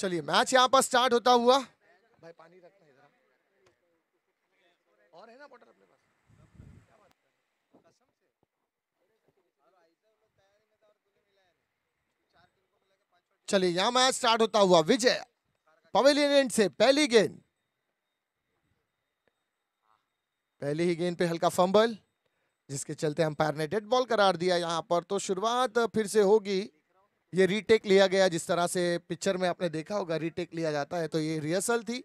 चलिए मैच यहाँ पर स्टार्ट होता हुआ भाई पानी रखना इधर और है ना बॉटल अपने पास चलिए यहाँ मैच स्टार्ट होता हुआ विजय पवेलियन एंड से पहली गेंद पहली ही गेंद पे हल्का फंबल जिसके चलते अंपायर ने डेड बॉल करार दिया यहाँ पर तो शुरुआत फिर से होगी ये रीटेक लिया गया जिस तरह से पिक्चर में आपने देखा होगा रीटेक लिया जाता है तो ये रिहर्सल थी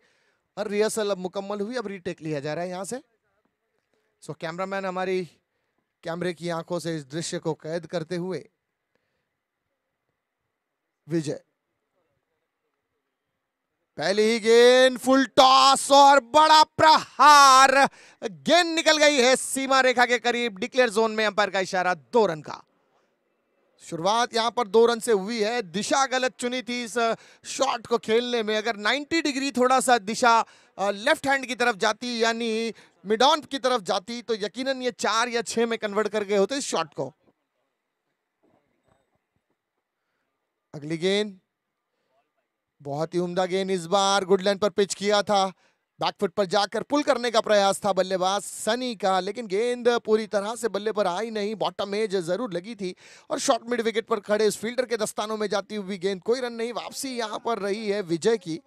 और रिहर्सल अब मुकम्मल हुई अब रीटेक लिया जा रहा है यहाँ से सो कैमरामैन हमारी कैमरे की आंखों से इस दृश्य को कैद करते हुए विजय पहली ही गेंद फुल टॉस और बड़ा प्रहार गेंद निकल गई है सीमा रेखा के करीब डिक्लेयर जोन में अंपायर का इशारा दो रन का शुरुआत यहाँ पर दो रन से हुई है दिशा गलत चुनी थी इस शॉट को खेलने में अगर 90 डिग्री थोड़ा सा दिशा लेफ्ट हैंड की तरफ जाती यानी मिड ऑन की तरफ जाती तो यकीनन ये चार या छह में कन्वर्ट कर गए होते इस शॉट को अगली गेंद बहुत ही उम्दा गेंद इस बार गुडलैंड पर पिच किया था बैकफुट पर जाकर पुल करने का प्रयास था बल्लेबाज सनी का लेकिन गेंद पूरी तरह से बल्ले पर आई नहीं बॉटम एज जरूर लगी थी और शॉर्ट मिड विकेट पर खड़े इस फील्डर के दस्तानों में जाती हुई गेंद कोई रन नहीं वापसी यहां पर रही है विजय की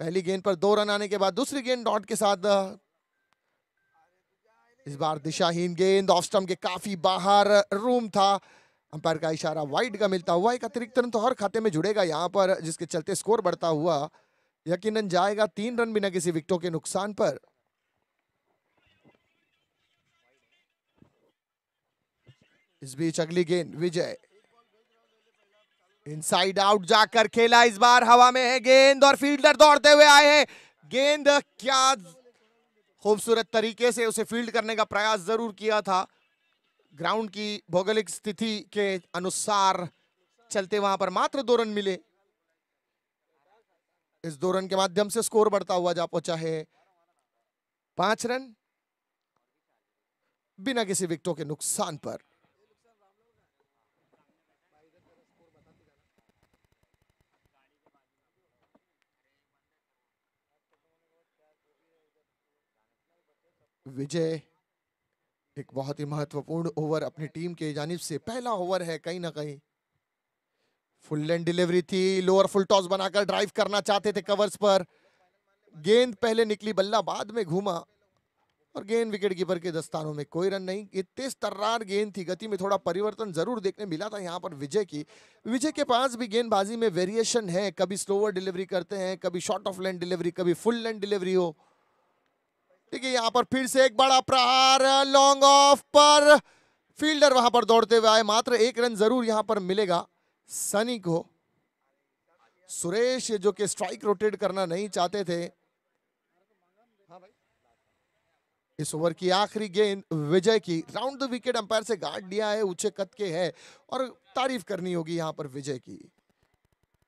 पहली गेंद पर दो रन आने के बाद दूसरी गेंद डॉट के साथ इस बार दिशाहीन गेंद ऑफ स्टम्प के काफी बाहर रूम था अंपायर का इशारा वाइड का मिलता हुआ एक अतिरिक्त रन तो हर खाते में जुड़ेगा यहाँ पर जिसके चलते स्कोर बढ़ता हुआ यकीनन जाएगा तीन रन बिना किसी विकेटों के नुकसान पर इस बीच अगली गेंद विजय इनसाइड आउट जाकर खेला इस बार हवा में है गेंद और फील्डर दौड़ते हुए आए हैं गेंद क्या खूबसूरत तरीके से उसे फील्ड करने का प्रयास जरूर किया था ग्राउंड की भौगोलिक स्थिति के अनुसार चलते वहां पर मात्र दो रन मिले इस दो रन के माध्यम से स्कोर बढ़ता हुआ जा पहुंचा है पांच रन बिना किसी विकेटों के नुकसान पर विजय एक बहुत ही महत्वपूर्ण ओवर अपनी टीम के जानिब से पहला ओवर है कहीं ना कहीं फुल लेंथ डिलीवरी थी लोअर फुल टॉस बनाकर ड्राइव करना चाहते थे कवर्स पर गेंद पहले निकली बल्ला बाद में घूमा और गेंद विकेट कीपर के दस्तानों में कोई रन नहीं ये तेज तर्रार गेंद थी गति में थोड़ा परिवर्तन जरूर देखने मिला था यहाँ पर विजय की विजय के पास भी गेंदबाजी में वेरिएशन है कभी स्लोअर डिलीवरी करते हैं कभी शॉर्ट ऑफ लेंथ डिलीवरी कभी फुल लेंथ डिलीवरी हो ठीक है यहाँ पर फिर से एक बड़ा प्रहार लॉन्ग ऑफ पर फील्डर वहां पर दौड़ते हुए आए मात्र एक रन जरूर यहाँ पर मिलेगा सनी को सुरेश जो कि स्ट्राइक रोटेट करना नहीं चाहते थे हाँ इस ओवर की आखिरी गेंद विजय की राउंड द विकेट अंपायर से गार्ड लिया है ऊंचे कद के है और तारीफ करनी होगी यहां पर विजय की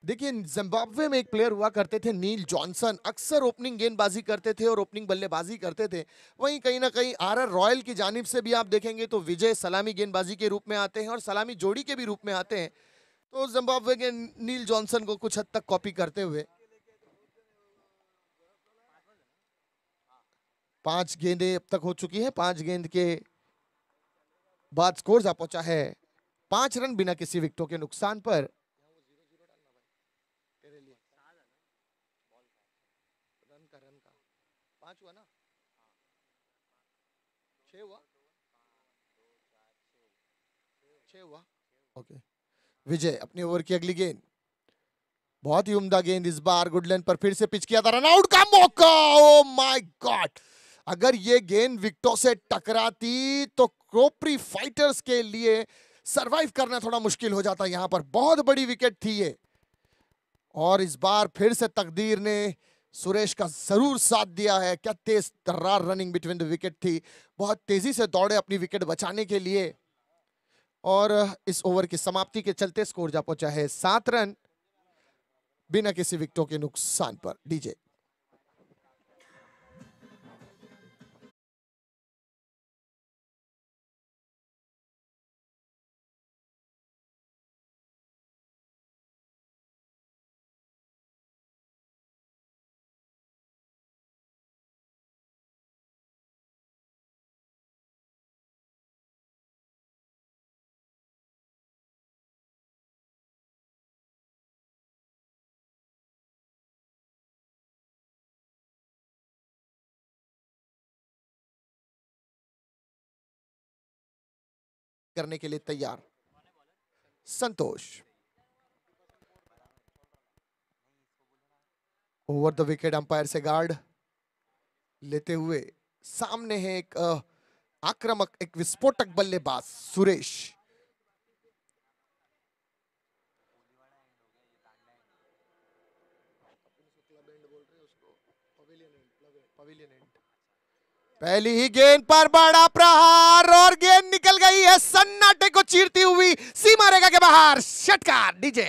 देखिए जिम्बाब्वे में एक प्लेयर हुआ करते थे नील जॉनसन अक्सर ओपनिंग गेंदबाजी करते थे और ओपनिंग बल्लेबाजी करते थे वहीं कहीं ना कहीं आर आर रॉयल की जानब से भी आप देखेंगे तो विजय सलामी गेंदबाजी के रूप में आते हैं और सलामी जोड़ी के भी रूप में आते हैं तो जिम्बाब्वे के नील जॉनसन को कुछ हद तक कॉपी करते हुए पांच गेंदे अब तक हो चुकी है पांच गेंद के बाद स्कोर जा पहुंचा है पांच रन बिना किसी विकेटों के नुकसान पर छह हुआ ओके okay. विजय अपने ओवर की अगली गेंद बहुत ही उम्दा गेंद इस बार गुडलैंड पर फिर से पिच किया था रनआउट का मौका ओ माय गॉड अगर ये गेंद विकटों से टकराती तो क्रोपरी फाइटर्स के लिए सरवाइव करना थोड़ा मुश्किल हो जाता यहां पर बहुत बड़ी विकेट थी ये और इस बार फिर से तकदीर ने सुरेश का जरूर साथ दिया है क्या तेज तर्रार रनिंग बिटवीन द विकेट थी बहुत तेजी से दौड़े अपनी विकेट बचाने के लिए और इस ओवर की समाप्ति के चलते स्कोर जा पहुंचा है सात रन बिना किसी विकेटों के नुकसान पर डीजे करने के लिए तैयार Santosh over the wicket umpire से गार्ड लेते हुए सामने है एक आक्रामक एक विस्फोटक बल्लेबाज सुरेश पहली ही गेंद पर बड़ा प्रहार और गेंद निकल गई है सन्नाटे को चीरती हुई सीमा रेखा के बाहर षटकार डीजे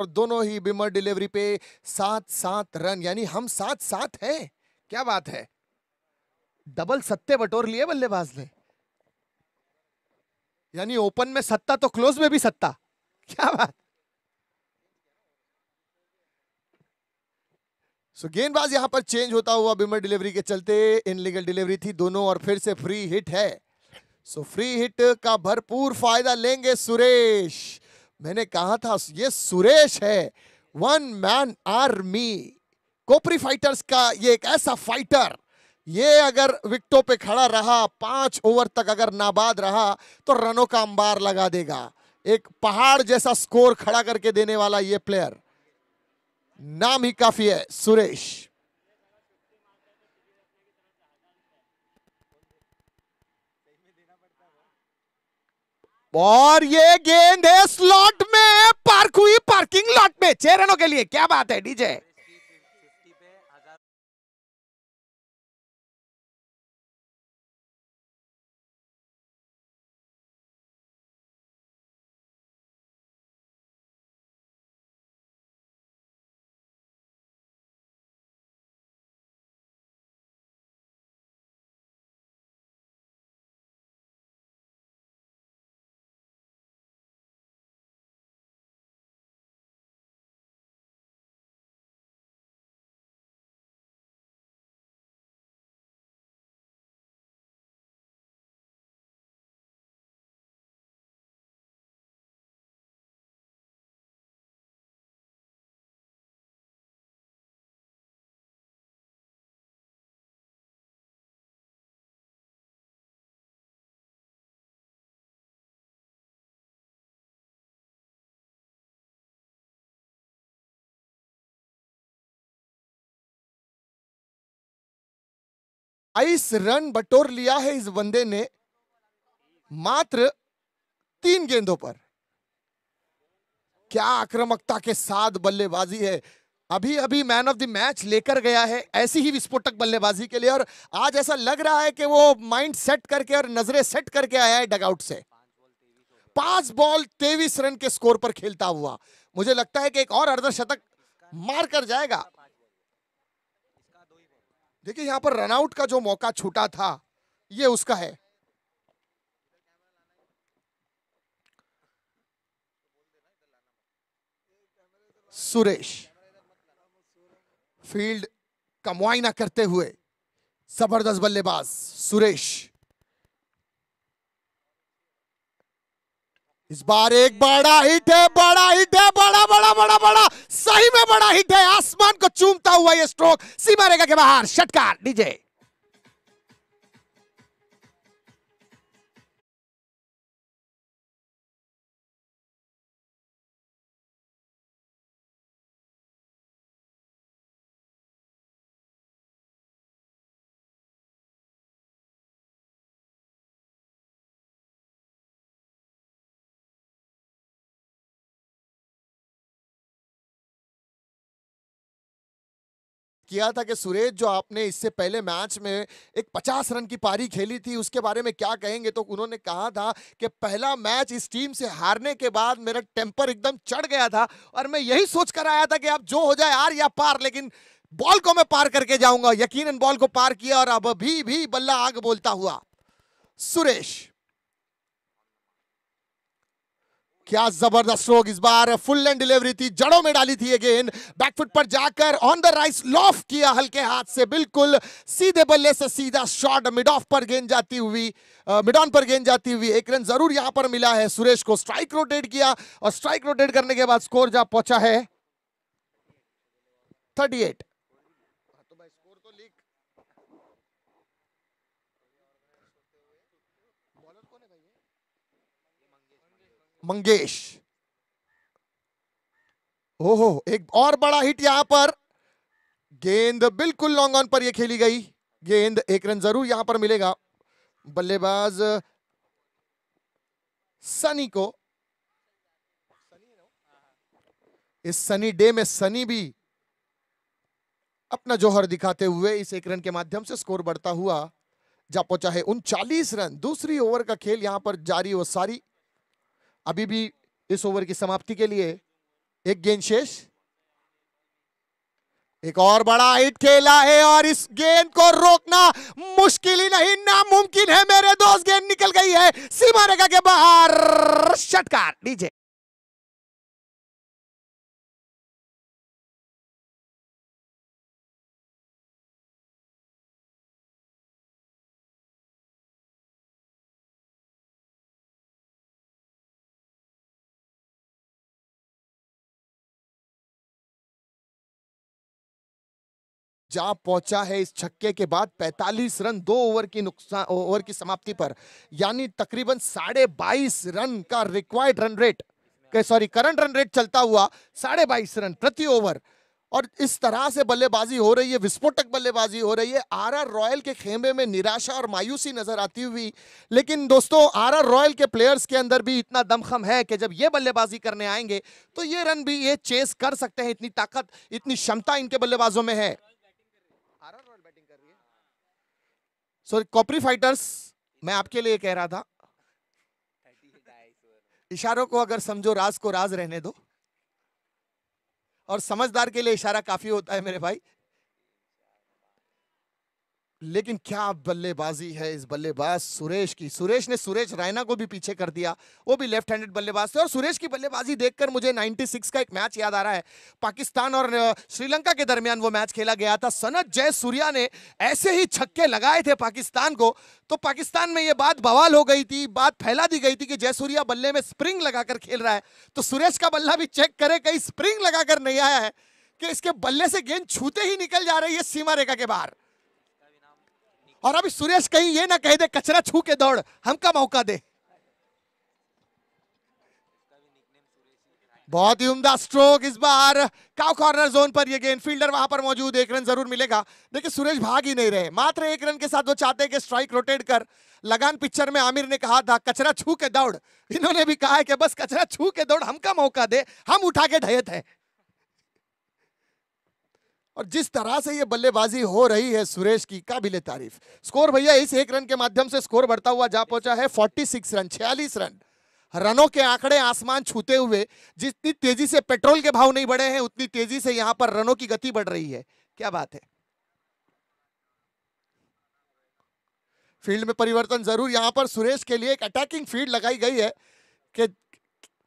और दोनों ही बिमर डिलीवरी पे सात सात रन यानी हम सात सात हैं क्या बात है डबल सत्ते बटोर लिए बल्लेबाज ने यानी ओपन में सत्ता तो क्लोज में भी सत्ता क्या बात सो so, गेंदबाज यहां पर चेंज होता हुआ बिमर डिलीवरी के चलते इनलीगल डिलीवरी थी दोनों और फिर से फ्री हिट है सो so, फ्री हिट का भरपूर फायदा लेंगे सुरेश मैंने कहा था ये सुरेश है one man army Kopri fighters का ये एक ऐसा फाइटर ये अगर विकटों पे खड़ा रहा पांच ओवर तक अगर नाबाद रहा तो रनों का अंबार लगा देगा एक पहाड़ जैसा स्कोर खड़ा करके देने वाला ये प्लेयर नाम ही काफी है सुरेश और ये गेंद है स्लॉट में पार्क हुई पार्किंग लॉट में छह रनों के लिए क्या बात है डीजे बाईस रन बटोर लिया है इस बंदे ने मात्र तीन गेंदों पर क्या आक्रामकता के साथ बल्लेबाजी है अभी अभी मैन ऑफ द मैच लेकर गया है ऐसी ही विस्फोटक बल्लेबाजी के लिए और आज ऐसा लग रहा है कि वो माइंड सेट करके और नजरें सेट करके आया है डगआउट से पांच बॉल तेवीस रन के स्कोर पर खेलता हुआ मुझे लगता है कि एक और अर्धशतक मार कर जाएगा देखिए यहाँ पर रनआउट का जो मौका छूटा था ये उसका है सुरेश फील्ड का मुआइना करते हुए जबरदस्त बल्लेबाज सुरेश इस बार एक बड़ा हिट है बड़ा हिट है बड़ा बड़ा बड़ा बड़ा सही में बड़ा हिट है आसमान को चूमता हुआ ये स्ट्रोक सीमा रेखा के बाहर षटकार डीजे किया था कि सुरेश जो आपने इससे पहले मैच में एक पचास रन की पारी खेली थी उसके बारे में क्या कहेंगे तो उन्होंने कहा था कि पहला मैच इस टीम से हारने के बाद मेरा टेम्पर एकदम चढ़ गया था और मैं यही सोच कर आया था कि आप जो हो जाए हार या पार लेकिन बॉल को मैं पार करके जाऊंगा यकीनन बॉल को पार किया और अब भी भी बल्ला आग बोलता हुआ सुरेश क्या जबरदस्त रोग इस बार फुल एंड डिलीवरी थी जड़ों में डाली थी अगेन बैकफुट पर जाकर ऑन द राइस लॉफ किया हल्के हाथ से बिल्कुल सीधे बल्ले से सीधा शॉट मिड ऑफ पर गेंद जाती हुई मिड ऑन पर गेंद जाती हुई एक रन जरूर यहां पर मिला है सुरेश को स्ट्राइक रोटेट किया और स्ट्राइक रोटेट करने के बाद स्कोर जा पहुंचा है थर्टी एट मंगेश ओहो एक और बड़ा हिट यहां पर गेंद बिल्कुल लॉन्ग ऑन पर ये खेली गई गेंद एक रन जरूर यहां पर मिलेगा बल्लेबाज सनी को इस सनी डे में सनी भी अपना जोहर दिखाते हुए इस एक रन के माध्यम से स्कोर बढ़ता हुआ जा पहुंचा है उनचालीस रन दूसरी ओवर का खेल यहां पर जारी और सारी अभी भी इस ओवर की समाप्ति के लिए एक गेंद शेष एक और बड़ा हिट खेला है और इस गेंद को रोकना मुश्किल ही नहीं नामुमकिन है मेरे दोस्त गेंद निकल गई है सीमा रेखा के बाहर षटकार डीजे जा पहुंचा है इस छक्के के बाद 45 रन दो ओवर की नुकसान ओवर की समाप्ति पर यानी तकरीबन साढ़े बाईस रन का required run rate sorry current run rate चलता हुआ साढ़े बाईस रन प्रति ओवर और इस तरह से बल्लेबाजी हो रही है विस्फोटक बल्लेबाजी हो रही है आर आर रॉयल के खेमे में निराशा और मायूसी नजर आती हुई लेकिन दोस्तों आर आर रॉयल के प्लेयर्स के अंदर भी इतना दमखम है कि जब ये बल्लेबाजी करने आएंगे तो ये रन भी ये चेस कर सकते हैं इतनी ताकत इतनी क्षमता इनके बल्लेबाजों में है सॉरी कॉपरी फाइटर्स मैं आपके लिए कह रहा था इशारों को अगर समझो राज को राज रहने दो और समझदार के लिए इशारा काफी होता है मेरे भाई लेकिन क्या बल्लेबाजी है इस बल्लेबाज सुरेश की सुरेश ने सुरेश रैना को भी पीछे कर दिया वो भी लेफ्ट हैंडेड बल्लेबाज थे और सुरेश की बल्लेबाजी देखकर मुझे 96 का एक मैच याद आ रहा है पाकिस्तान और श्रीलंका के दरमियान वो मैच खेला गया था सनत जय सूर्या ने ऐसे ही छक्के लगाए थे पाकिस्तान को तो पाकिस्तान में ये बात बवाल हो गई थी बात फैला दी गई थी कि जयसूर्या बल्ले में स्प्रिंग लगाकर खेल रहा है तो सुरेश का बल्ला भी चेक करे कहीं स्प्रिंग लगाकर नहीं आया है कि इसके बल्ले से गेंद छूते ही निकल जा रही है सीमा रेखा के बाहर और अभी सुरेश कहीं ये ना कह दे कचरा छू के दौड़ हमका मौका दे बहुत ही उम्दा स्ट्रोक इस बार काउ कॉर्नर जोन पर ये गेंद फील्डर वहां पर मौजूद एक रन जरूर मिलेगा देखिए सुरेश भाग ही नहीं रहे मात्र एक रन के साथ वो चाहते हैं कि स्ट्राइक रोटेट कर लगान पिक्चर में आमिर ने कहा था कचरा छू के दौड़ इन्होंने भी कहा है कि बस कचरा छू के दौड़ हमका मौका दे हम उठा के ढयत है और जिस तरह से ये बल्लेबाजी हो रही है सुरेश की काबिले तारीफ स्कोर भैया इस एक रन के माध्यम से स्कोर बढ़ता हुआ जा पहुंचा है 46 रन 46 रन रनों के आंकड़े आसमान छूते हुए जितनी तेजी से पेट्रोल के भाव नहीं बढ़े हैं उतनी तेजी से यहां पर रनों की गति बढ़ रही है क्या बात है फील्ड में परिवर्तन जरूर यहां पर सुरेश के लिए एक अटैकिंग फील्ड लगाई गई है कि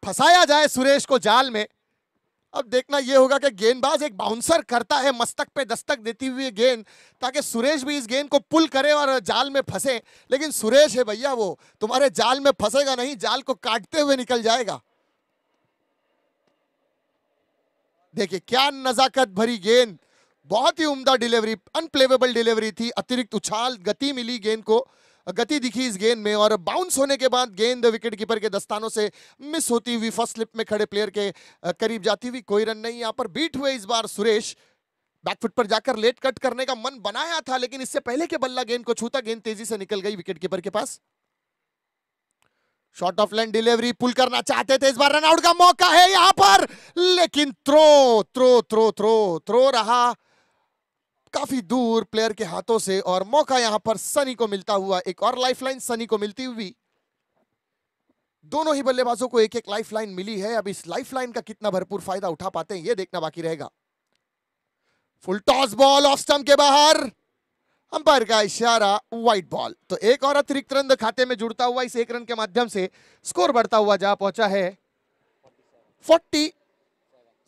फंसाया जाए सुरेश को जाल में अब देखना यह होगा कि गेंदबाज एक बाउंसर करता है मस्तक पे दस्तक देती हुई गेंद ताकि सुरेश भी इस गेंद को पुल करे और जाल में फंसे लेकिन सुरेश है भैया वो तुम्हारे जाल में फंसेगा नहीं जाल को काटते हुए निकल जाएगा देखिए क्या नजाकत भरी गेंद बहुत ही उम्दा डिलीवरी अनप्लेवेबल डिलीवरी थी अतिरिक्त उछाल गति मिली गेंद को गति दिखी इस गेंद में और बाउंस होने के बाद गेंद विकेट कीपर के दस्तानों से मिस होती हुई फर्स्ट स्लिप में खड़े प्लेयर के करीब जाती हुई कोई रन नहीं यहाँ पर बीट हुए इस बार सुरेश बैकफुट पर जाकर लेट कट करने का मन बनाया था लेकिन इससे पहले के बल्ला गेंद को छूता गेंद तेजी से निकल गई विकेट कीपर के पास short of line delivery pull करना चाहते थे इस बार रनआउट का मौका है यहां पर लेकिन throw throw throw throw throw रहा काफी दूर प्लेयर के हाथों से और मौका यहां पर सनी को मिलता हुआ एक और लाइफलाइन सनी को मिलती हुई दोनों ही बल्लेबाजों को एक एक लाइफलाइन मिली है अब इस लाइफलाइन का कितना भरपूर फायदा उठा पाते हैं यह देखना बाकी रहेगा full toss ball off stump के बाहर अंपायर का इशारा व्हाइट बॉल तो एक और अतिरिक्त रन खाते में जुड़ता हुआ इस एक रन के माध्यम से स्कोर बढ़ता हुआ जा पहुंचा है फोर्टी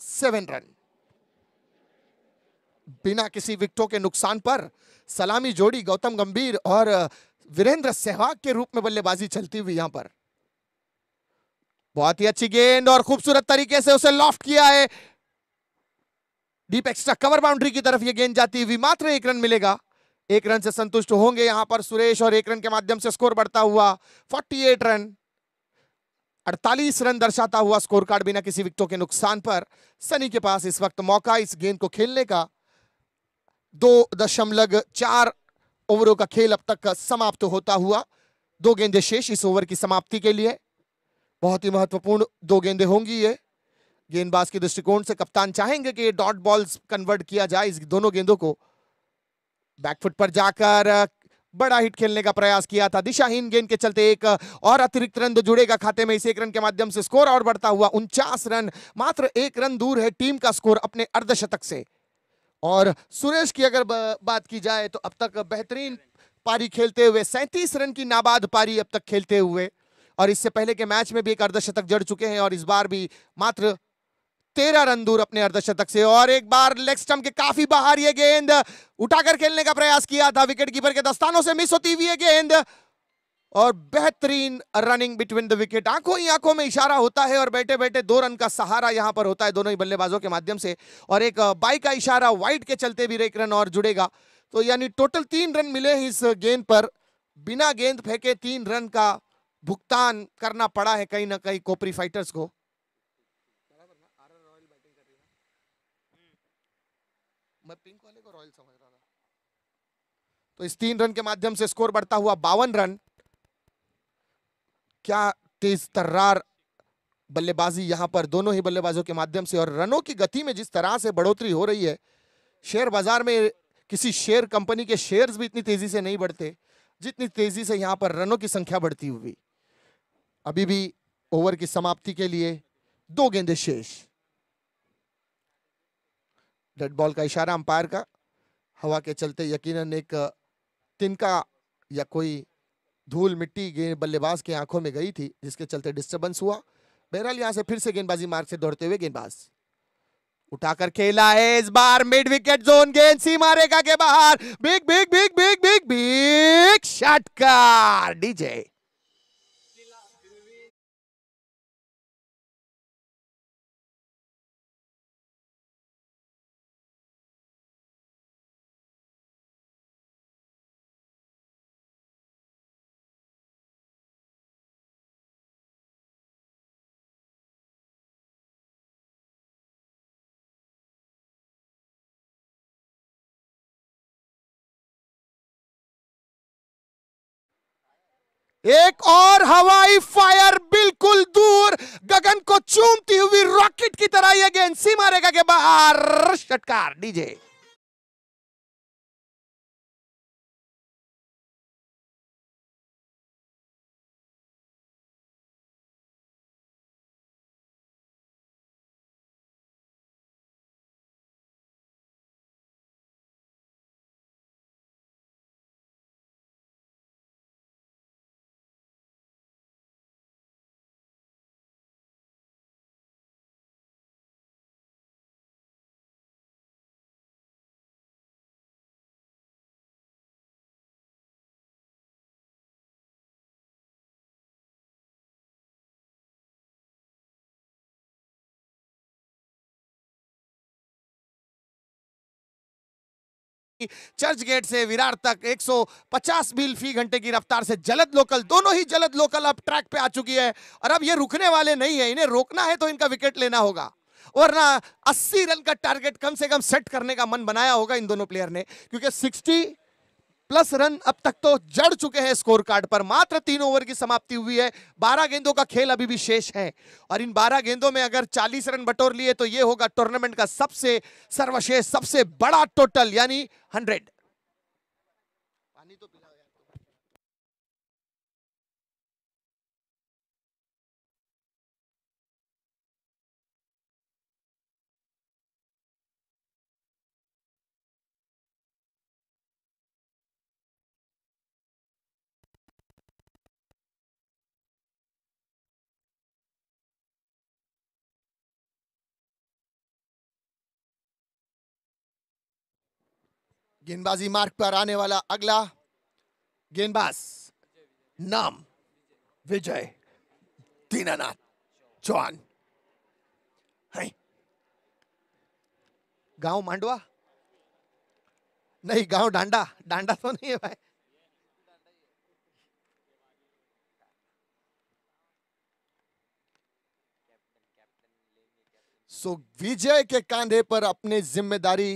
सेवन रन बिना किसी विकटों के नुकसान पर सलामी जोड़ी गौतम गंभीर और वीरेंद्र सहवाग के रूप में बल्लेबाजी चलती हुई यहां पर बहुत ही अच्छी गेंद और खूबसूरत तरीके से उसे लॉफ्ट किया है डीप एक्स्ट्रा कवर बाउंड्री की तरफ यह गेंद जाती हुई मात्र एक रन मिलेगा एक रन से संतुष्ट होंगे यहां पर सुरेश और एक रन के माध्यम से स्कोर बढ़ता हुआ 48 रन 48 रन दर्शाता हुआ स्कोर कार्ड बिना किसी विकटों के नुकसान पर सनी के पास इस वक्त मौका इस गेंद को खेलने का दो दशमलव चार ओवरों का खेल अब तक समाप्त तो होता हुआ दो गेंदे शेष इस ओवर की समाप्ति के लिए बहुत ही महत्वपूर्ण दो गेंदे होंगी ये गेंदबाज के दृष्टिकोण से कप्तान चाहेंगे कि ये डॉट बॉल्स कन्वर्ट किया जाए इस दोनों गेंदों को बैकफुट पर जाकर बड़ा हिट खेलने का प्रयास किया था दिशाहीन गेंद के चलते एक और अतिरिक्त रन जुड़ेगा खाते में इस एक रन के माध्यम से स्कोर और बढ़ता हुआ उनचास रन मात्र एक रन दूर है टीम का स्कोर अपने अर्धशतक से और सुरेश की अगर बात की जाए तो अब तक बेहतरीन पारी खेलते हुए सैंतीस रन की नाबाद पारी अब तक खेलते हुए और इससे पहले के मैच में भी एक अर्धशतक जड़ चुके हैं और इस बार भी मात्र तेरह रन दूर अपने अर्धशतक से और एक बार लेग स्टम्प के काफी बाहर ये गेंद उठाकर खेलने का प्रयास किया था विकेट कीपर के दस्तानों से मिस होती हुई गेंद और बेहतरीन रनिंग बिटवीन द विकेट आंखों ही आंखों में इशारा होता है और बैठे बैठे दो रन का सहारा यहां पर होता है दोनों ही बल्लेबाजों के माध्यम से और एक बाई का इशारा वाइड के चलते भी एक रन और जुड़ेगा तो यानी टोटल तीन रन मिले इस गेंद पर बिना गेंद फेंके तीन रन का भुगतान करना पड़ा है कहीं ना कहीं कोपरी फाइटर्स को मैं पिंक वाले को रॉयल समझ रहा था तो इस तीन रन के माध्यम से स्कोर बढ़ता हुआ बावन रन क्या तेज तर्रार बल्लेबाजी यहाँ पर दोनों ही बल्लेबाजों के माध्यम से और रनों की गति में जिस तरह से बढ़ोतरी हो रही है शेयर बाजार में किसी शेयर कंपनी के शेयर्स भी इतनी तेजी से नहीं बढ़ते जितनी तेजी से यहाँ पर रनों की संख्या बढ़ती हुई अभी भी ओवर की समाप्ति के लिए दो गेंदे शेष डेड बॉल का इशारा अंपायर का हवा के चलते यकीनन एक तिनका या कोई धूल मिट्टी गेंद बल्लेबाज की आंखों में गई थी जिसके चलते डिस्टर्बेंस हुआ बहरहाल यहां से फिर से गेंदबाजी मार्ग से दौड़ते हुए गेंदबाज उठाकर खेला है इस बार मिड विकेट जोन गेंद सी मारेगा के बाहर big big big big, big, big शटकार डीजे एक और हवाई फायर बिल्कुल दूर गगन को चूमती हुई रॉकेट की तरह यह गेंद सीमा रेखा के बाहर षटकार डीजे चर्च गेट से विरार तक 150 मील फी घंटे की रफ्तार से जलद लोकल दोनों ही जलद लोकल अब ट्रैक पे आ चुकी है और अब ये रुकने वाले नहीं है इन्हें रोकना है तो इनका विकेट लेना होगा वरना 80 रन का टारगेट कम से कम सेट करने का मन बनाया होगा इन दोनों प्लेयर ने क्योंकि सिक्सटी प्लस रन अब तक तो जड़ चुके हैं स्कोर कार्ड पर मात्र तीन ओवर की समाप्ति हुई है बारह गेंदों का खेल अभी भी शेष है और इन बारह गेंदों में अगर चालीस रन बटोर लिए तो यह होगा टूर्नामेंट का सबसे सर्वशेष सबसे बड़ा टोटल यानी हंड्रेड गेंदबाजी मार्ग पर आने वाला अगला गेंदबाज नाम विजय दीनानाथ चौहान है गांव मांडवा नहीं गांव डांडा डांडा तो नहीं है भाई सो so, विजय के कांधे पर अपनी जिम्मेदारी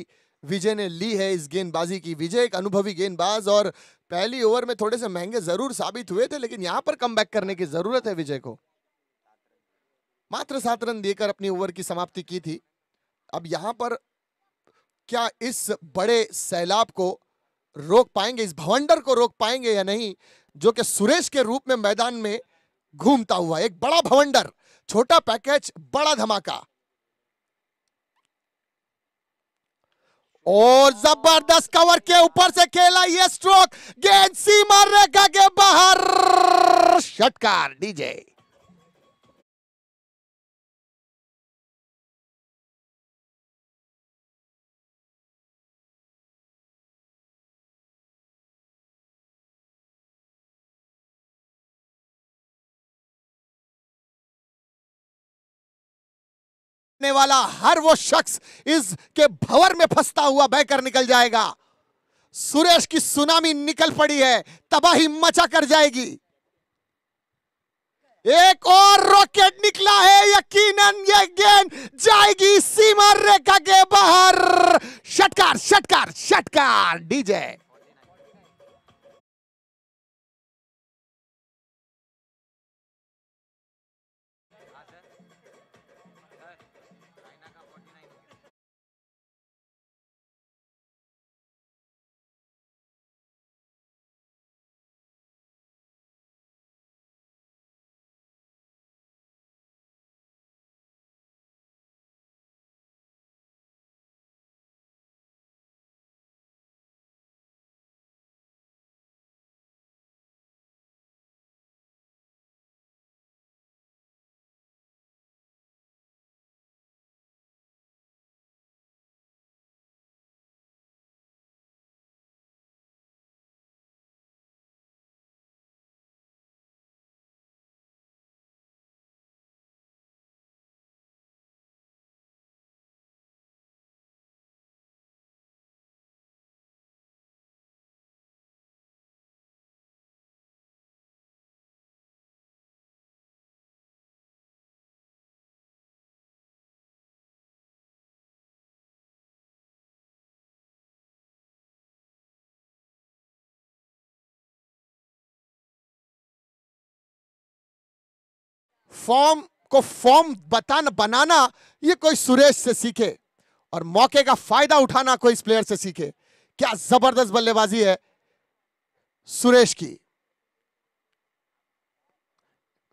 विजय ने ली है इस गेंदबाजी की विजय एक अनुभवी गेंदबाज और पहली ओवर में थोड़े से महंगे जरूर साबित हुए थे लेकिन यहां पर कम करने की जरूरत है विजय को मात्र सात रन देकर अपनी ओवर की समाप्ति की थी अब यहां पर क्या इस बड़े सैलाब को रोक पाएंगे इस भवंडर को रोक पाएंगे या नहीं जो कि सुरेश के रूप में मैदान में घूमता हुआ एक बड़ा भवंडर छोटा पैकेज बड़ा धमाका और जबरदस्त कवर के ऊपर से खेला ये स्ट्रोक गेंद सीमा रेखा के बाहर षटकार डीजे करने वाला हर वो शख्स इसके भवर में फंसता हुआ बहकर निकल जाएगा सुरेश की सुनामी निकल पड़ी है तबाही मचा कर जाएगी एक और रॉकेट निकला है यकीनन ये गेंद जाएगी सीमा रेखा के बाहर शटकार शटकार शटकार डीजे फॉर्म को फॉर्म बताना बनाना ये कोई सुरेश से सीखे और मौके का फायदा उठाना कोई इस प्लेयर से सीखे क्या जबरदस्त बल्लेबाजी है सुरेश की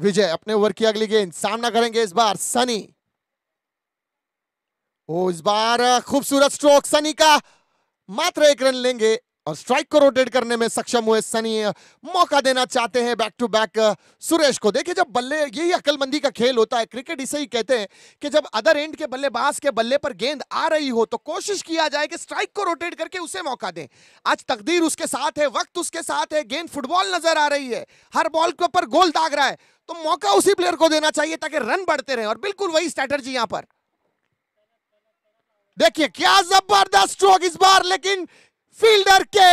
विजय अपने ओवर की अगली गेंद सामना करेंगे इस बार सनी ओ इस बार खूबसूरत स्ट्रोक सनी का मात्र एक रन लेंगे और स्ट्राइक को रोटेट करने में सक्षम हुए सनी मौका देना चाहते हैं बैक टू बैक सुरेश को देखिए जब बल्ले यही अकलमंदी का खेल होता है क्रिकेट इसे ही कहते हैं कि जब अदर एंड के बल्लेबाज के बल्ले पर गेंद आ रही हो तो कोशिश किया जाए कि स्ट्राइक को रोटेट करके उसे मौका दें आज तकदीर उसके साथ है वक्त उसके साथ है गेंद फुटबॉल नजर आ रही है हर बॉल के ऊपर गोल दाग रहा है तो मौका उसी प्लेयर को देना चाहिए ताकि रन बढ़ते रहे और बिल्कुल वही स्ट्रैटर्जी यहां पर देखिए क्या जबरदस्त स्ट्रोक इस बार लेकिन फील्डर के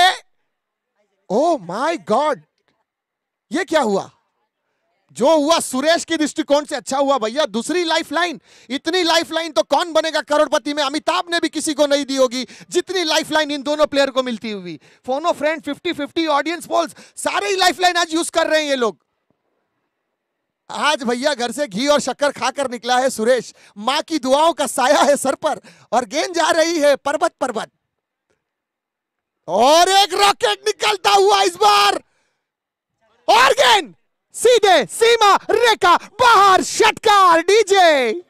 ओ माय गॉड ये क्या हुआ जो हुआ सुरेश की दृष्टिकोण से अच्छा हुआ भैया दूसरी लाइफ लाइन इतनी लाइफ लाइन तो कौन बनेगा करोड़पति में अमिताभ ने भी किसी को नहीं दी होगी जितनी लाइफ लाइन इन दोनों प्लेयर को मिलती हुई phone a friend fifty fifty audience polls सारे ही लाइफ लाइन आज यूज कर रहे हैं ये लोग आज भैया घर से घी और शक्कर खाकर निकला है सुरेश माँ की दुआओं का साया है सर पर और गेंद जा रही है पर्वत पर्वत और एक रॉकेट निकलता हुआ इस बार और गेंद सीधे सीमा रेखा बाहर षटकार डीजे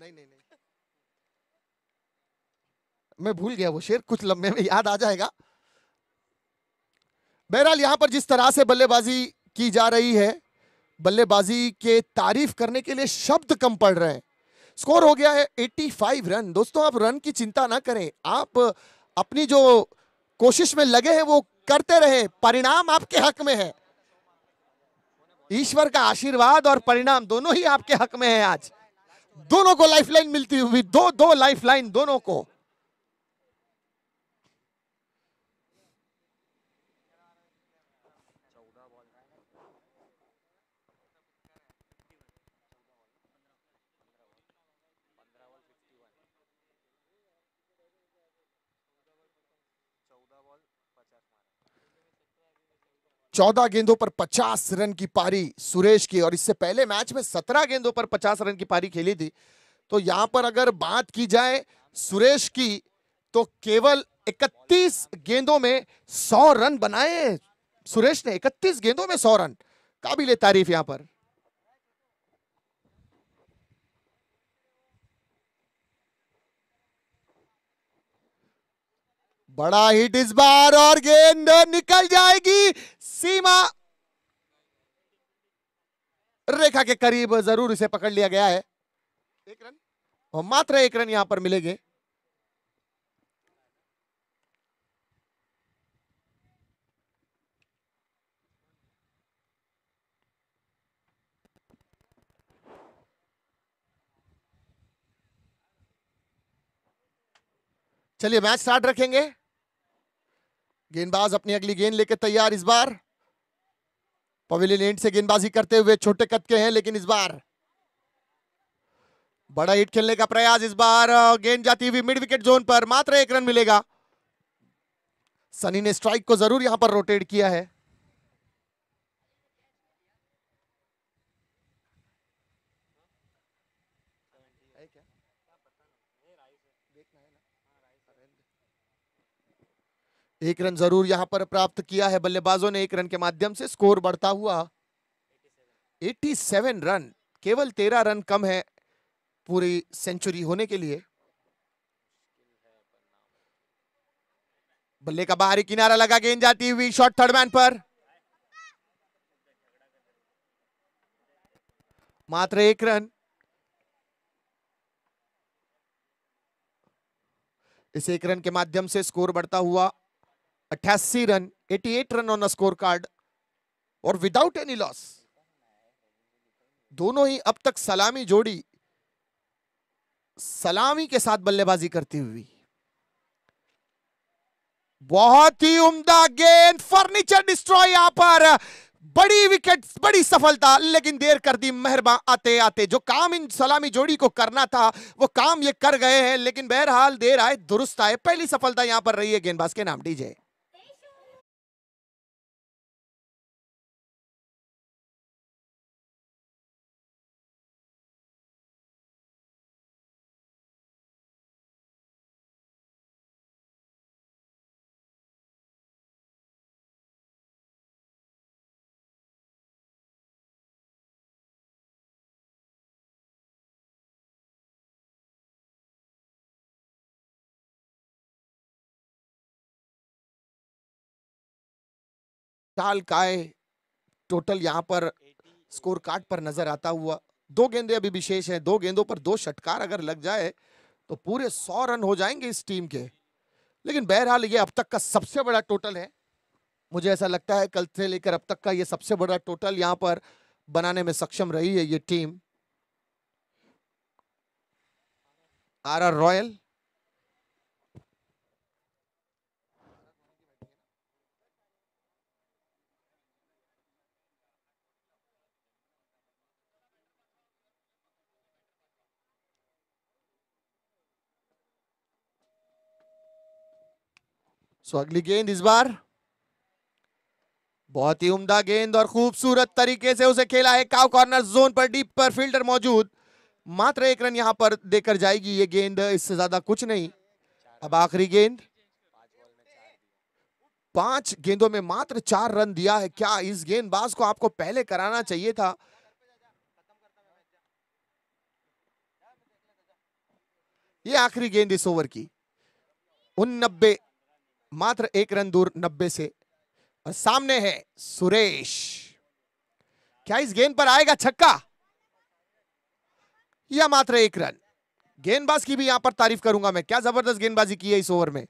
नहीं नहीं नहीं मैं भूल गया वो शेर कुछ लंबे में याद आ जाएगा बहरहाल यहां पर जिस तरह से बल्लेबाजी की जा रही है बल्लेबाजी के तारीफ करने के लिए शब्द कम पड़ रहे हैं स्कोर हो गया है 85 रन दोस्तों आप रन की चिंता ना करें आप अपनी जो कोशिश में लगे हैं वो करते रहे परिणाम आपके हक में है ईश्वर का आशीर्वाद और परिणाम दोनों ही आपके हक में है आज दोनों को लाइफलाइन मिलती हुई दो दो लाइफलाइन दोनों को चौदह गेंदों पर पचास रन की पारी सुरेश की और इससे पहले मैच में सत्रह गेंदों पर पचास रन की पारी खेली थी तो यहां पर अगर बात की जाए सुरेश की तो केवल इकतीस गेंदों में सौ रन बनाए सुरेश ने इकतीस गेंदों में सौ रन काबिले तारीफ यहां पर बड़ा हिट इस बार और गेंद निकल जाएगी सीमा रेखा के करीब जरूर इसे पकड़ लिया गया है एक रन और मात्र एक रन यहां पर मिलेंगे चलिए मैच स्टार्ट रखेंगे गेंदबाज अपनी अगली गेंद लेकर तैयार इस बार पवेलियन एंड से गेंदबाजी करते हुए छोटे कद के हैं लेकिन इस बार बड़ा हिट खेलने का प्रयास इस बार गेंद जाती हुई मिड विकेट जोन पर मात्र एक रन मिलेगा सनी ने स्ट्राइक को जरूर यहां पर रोटेट किया है एक रन जरूर यहां पर प्राप्त किया है बल्लेबाजों ने एक रन के माध्यम से स्कोर बढ़ता हुआ 87 रन केवल 13 रन कम है पूरी सेंचुरी होने के लिए बल्ले का बाहरी किनारा लगा गेंद जाती हुई शॉट थर्ड मैन पर मात्र एक रन इस एक रन के माध्यम से स्कोर बढ़ता हुआ अट्ठासी run 88 run on score card और विदाउट एनी लॉस दोनों ही अब तक सलामी जोड़ी सलामी के साथ बल्लेबाजी करती हुई बहुत ही उम्दा गेंद फर्नीचर डिस्ट्रॉय यहां पर बड़ी विकेट बड़ी सफलता लेकिन देर कर दी मेहरबान आते आते जो काम इन सलामी जोड़ी को करना था वो काम ये कर गए हैं लेकिन बहरहाल देर आए दुरुस्त आए पहली सफलता यहां पर रही है गेंदबाज के नाम डीजे टाल काय टोटल यहाँ पर स्कोर कार्ड पर नजर आता हुआ दो गेंदे अभी विशेष हैं दो गेंदों पर दो षटकार अगर लग जाए तो पूरे सौ रन हो जाएंगे इस टीम के लेकिन बहरहाल ये अब तक का सबसे बड़ा टोटल है मुझे ऐसा लगता है कल से लेकर अब तक का ये सबसे बड़ा टोटल यहाँ पर बनाने में सक्षम रही है ये team R R royal so अगली गेंद इस बार बहुत ही उम्दा गेंद और खूबसूरत तरीके से उसे खेला है काव कॉर्नर जोन पर डीप पर फील्डर मौजूद मात्र एक रन यहां पर देकर जाएगी ये गेंद इससे ज्यादा कुछ नहीं अब आखिरी गेंद पांच गेंदों में मात्र चार रन दिया है क्या इस गेंदबाज को आपको पहले कराना चाहिए था ये आखिरी गेंद इस ओवर की उन नब्बे मात्र एक रन दूर नब्बे से और सामने है सुरेश क्या इस गेंद पर आएगा छक्का या मात्र एक रन गेंदबाज की भी यहां पर तारीफ करूंगा मैं क्या जबरदस्त गेंदबाजी की है इस ओवर में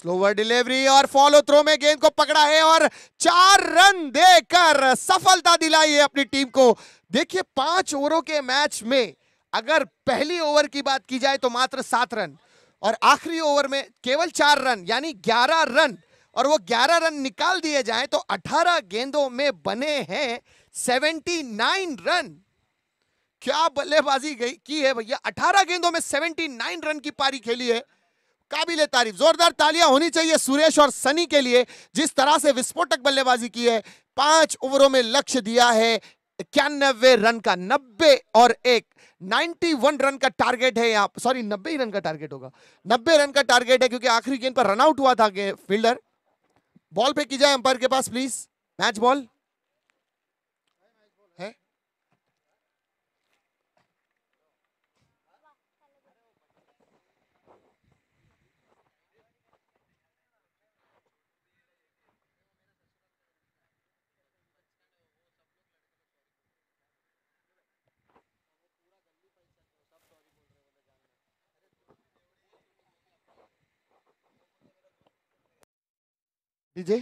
स्लोवर डिलीवरी और फॉलो थ्रो में गेंद को पकड़ा है और चार रन देकर सफलता दिलाई है अपनी टीम को देखिए पांच ओवरों के मैच में अगर पहली ओवर की बात की जाए तो मात्र सात रन और आखिरी ओवर में केवल चार रन यानी ग्यारह रन और वो ग्यारह रन निकाल दिए जाए तो अठारह गेंदों में बने हैं सेवेंटी नाइन रन क्या बल्लेबाजी गई की है भैया अठारह गेंदों में सेवेंटी नाइन रन की पारी खेली है काबिले तारीफ जोरदार तालियां होनी चाहिए सुरेश और सनी के लिए जिस तरह से विस्फोटक बल्लेबाजी की है पांच ओवरों में लक्ष्य दिया है इक्यानबे रन का नब्बे और एक 91 रन का टारगेट है यहाँ सॉरी नब्बे रन का टारगेट होगा नब्बे रन का टारगेट है क्योंकि आखिरी गेंद पर रनआउट हुआ था फील्डर बॉल पे की जाए अंपायर के पास प्लीज मैच बॉल डीजे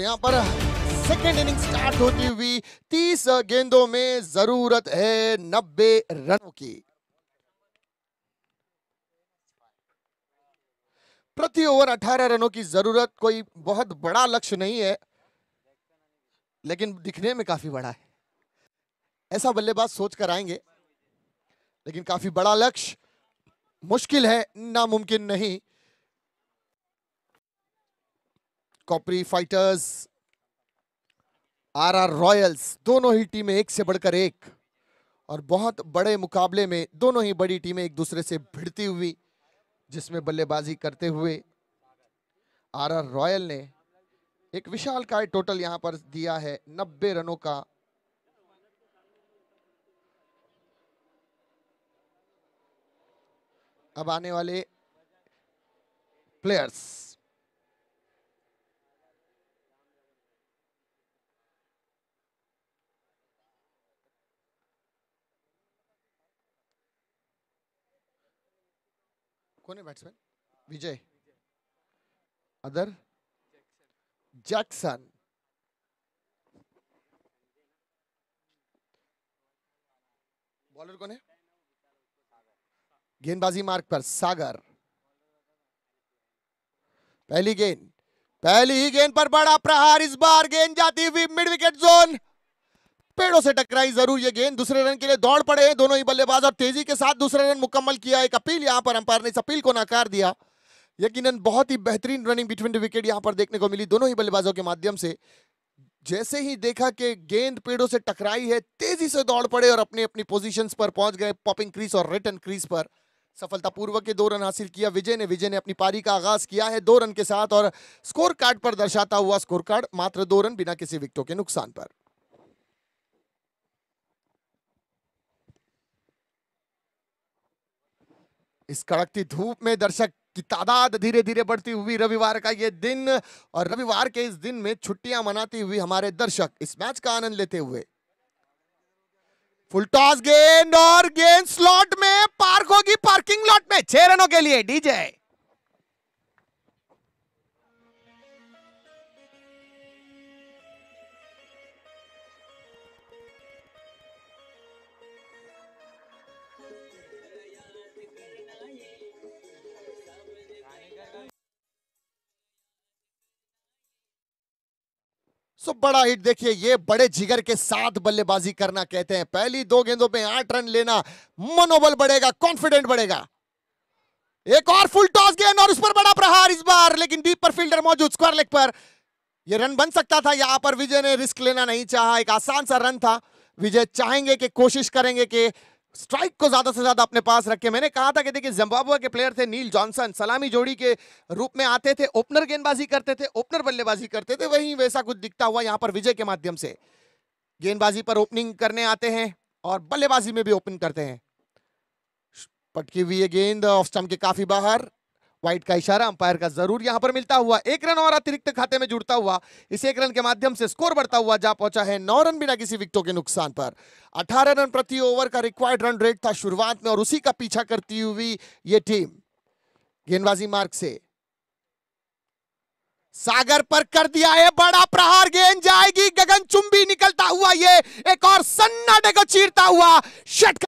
यहाँ पर सेकेंड इनिंग स्टार्ट होती हुई तीस गेंदों में जरूरत है नब्बे रनों की प्रति ओवर अठारह रनों की जरूरत कोई बहुत बड़ा लक्ष्य नहीं है लेकिन दिखने में काफी बड़ा है ऐसा बल्लेबाज सोच कर आएंगे लेकिन काफी बड़ा लक्ष्य मुश्किल है नामुमकिन नहीं कॉपरी फाइटर्स आरआर रॉयल्स दोनों ही टीमें एक से बढ़कर एक और बहुत बड़े मुकाबले में दोनों ही बड़ी टीमें एक दूसरे से भिड़ती हुई जिसमें बल्लेबाजी करते हुए आरआर रॉयल ने एक विशाल काय टोटल यहां पर दिया है नब्बे रनों का अब आने वाले प्लेयर्स कौन है batsman Vijay other Jackson bowler कौन है गेंदबाजी मार्ग पर सागर पहली गेंद पहली ही गेंद पर बड़ा प्रहार इस बार गेंद जाती हुई मिड विकेट जोन पेड़ों से टकराई जरूर ये गेंद दूसरे रन के लिए दौड़ पड़े हैं दोनों ही बल्लेबाज और तेजी के साथ दूसरे रन मुकम्मल किया एक अपील यहाँ पर अंपायर ने इस अपील को नकार दिया यकीनन बहुत ही बेहतरीन रनिंग बिटवीन द विकेट यहाँ पर देखने को मिली दोनों ही बल्लेबाजों के माध्यम से जैसे ही देखा कि गेंद पेड़ों से टकराई है तेजी से दौड़ पड़े और अपनी अपनी पोजिशन पर पहुंच गए पॉपिंग क्रीज और रिटर्न क्रीज पर सफलतापूर्वक के दो रन हासिल किया विजय ने विजय ने अपनी पारी का आगाज किया है दो रन के साथ और स्कोर कार्ड पर दर्शाता हुआ स्कोर कार्ड मात्र दो रन बिना किसी विकटों के नुकसान पर इस कड़कती धूप में दर्शक की तादाद धीरे धीरे बढ़ती हुई रविवार का ये दिन और रविवार के इस दिन में छुट्टियां मनाती हुई हमारे दर्शक इस मैच का आनंद लेते हुए फुल टॉस गेंद और गेंद स्लॉट में पार्क होगी पार्किंग लॉट में छह रनों के लिए डीजे सो तो बड़ा हिट देखिए ये बड़े जिगर के साथ बल्लेबाजी करना कहते हैं पहली दो गेंदों में आठ रन लेना मनोबल बढ़ेगा कॉन्फिडेंट बढ़ेगा एक और फुल टॉस गेंद और उस पर बड़ा प्रहार इस बार लेकिन डीप पर फील्डर मौजूद स्क्वायर लेग पर ये रन बन सकता था यहां पर विजय ने रिस्क लेना नहीं चाहा एक आसान सा रन था विजय चाहेंगे कि कोशिश करेंगे कि स्ट्राइक को ज्यादा से ज्यादा अपने पास रखे मैंने कहा था कि देखिए जिम्बाब्वे के प्लेयर थे नील जॉनसन सलामी जोड़ी के रूप में आते थे ओपनर गेंदबाजी करते थे ओपनर बल्लेबाजी करते थे वहीं वैसा कुछ दिखता हुआ यहां पर विजय के माध्यम से गेंदबाजी पर ओपनिंग करने आते हैं और बल्लेबाजी में भी ओपन करते हैं पटकी हुई है गेंद ऑफ स्टम्प के काफी बाहर व्हाइट का इशारा अंपायर का जरूर यहां पर मिलता हुआ एक रन और अतिरिक्त खाते में जुड़ता हुआ इस एक रन के माध्यम से स्कोर बढ़ता हुआ जा पहुंचा है नौ रन बिना किसी विकटों के नुकसान पर अठारह रन प्रति ओवर का रिक्वायर्ड रन रेट था शुरुआत में और उसी का पीछा करती हुई ये टीम गेंदबाजी मार्ग से सागर पर कर दिया है बड़ा प्रहार गेंद जाएगी गगन चुंबी निकलता हुआ ये एक और सन्नाटे को चीरता हुआ शट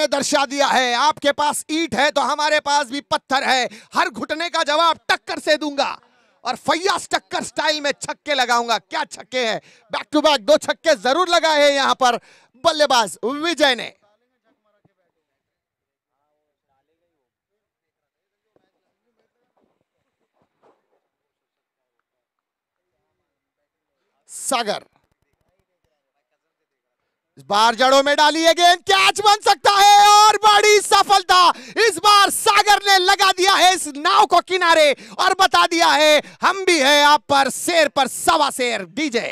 ने दर्शा दिया है आपके पास ईट है तो हमारे पास भी पत्थर है हर घुटने का जवाब टक्कर से दूंगा और फैयास टक्कर स्टाइल में छक्के लगाऊंगा क्या छक्के हैं बैक टू बैक दो छक्के जरूर लगाए हैं यहां पर बल्लेबाज विजय ने सागर इस बार जड़ों में डाली है गेंद कैच बन सकता है और बड़ी सफलता इस बार सागर ने लगा दिया है इस नाव को किनारे और बता दिया है हम भी है आप पर शेर पर सवा शेर डीजे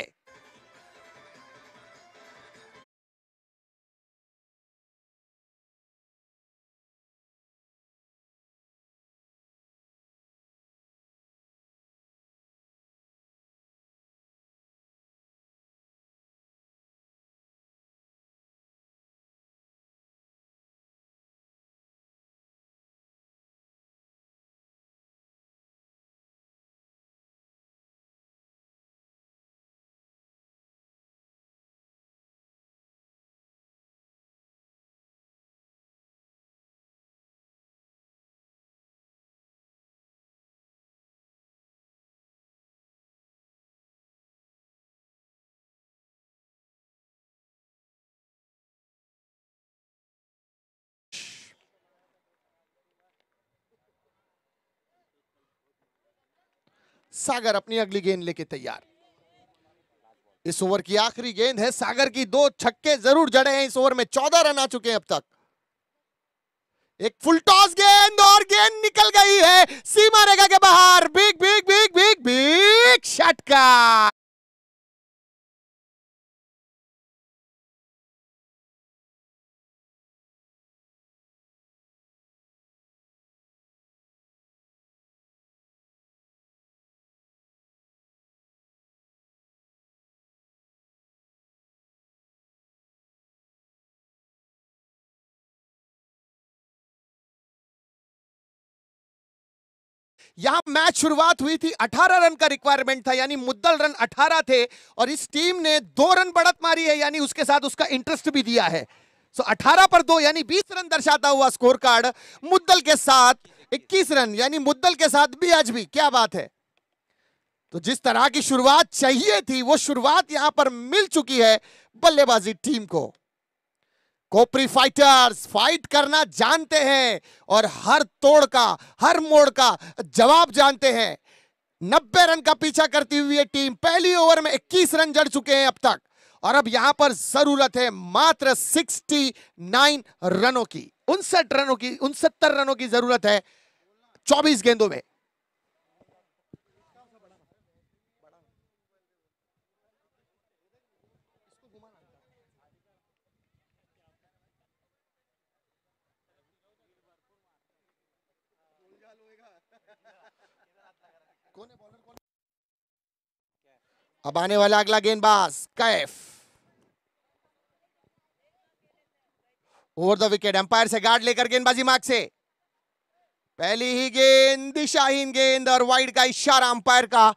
सागर अपनी अगली गेंद लेके तैयार इस ओवर की आखिरी गेंद है सागर की दो छक्के जरूर जड़े हैं इस ओवर में चौदह रन आ चुके हैं अब तक एक फुल टॉस गेंद और गेंद निकल गई है सीमा रेखा के बाहर big big big big big, big, शटका यहां मैच शुरुआत हुई थी 18 रन का रिक्वायरमेंट था यानी मुद्दल रन 18 थे और इस टीम ने दो रन बढ़त मारी है यानी उसके साथ उसका इंटरेस्ट भी दिया है सो 18 पर दो यानी 20 रन दर्शाता हुआ स्कोर कार्ड मुद्दल के साथ 21 रन यानी मुद्दल के साथ भी आज भी क्या बात है तो जिस तरह की शुरुआत चाहिए थी वो शुरुआत यहां पर मिल चुकी है बल्लेबाजी टीम को कोपरी फाइटर्स फाइट करना जानते हैं और हर तोड़ का हर मोड़ का जवाब जानते हैं नब्बे रन का पीछा करती हुई ये टीम पहली ओवर में 21 रन जड़ चुके हैं अब तक और अब यहां पर जरूरत है मात्र 69 रनों की उनसठ रनों की उनसत्तर रनों की जरूरत है 24 गेंदों में अब आने वाला अगला गेंदबाज Kaif over the wicket umpire से गार्ड लेकर गेंदबाजी मार्ग से पहली ही गेंद दिशाहीन गेंद और वाइड का इशारा अंपायर का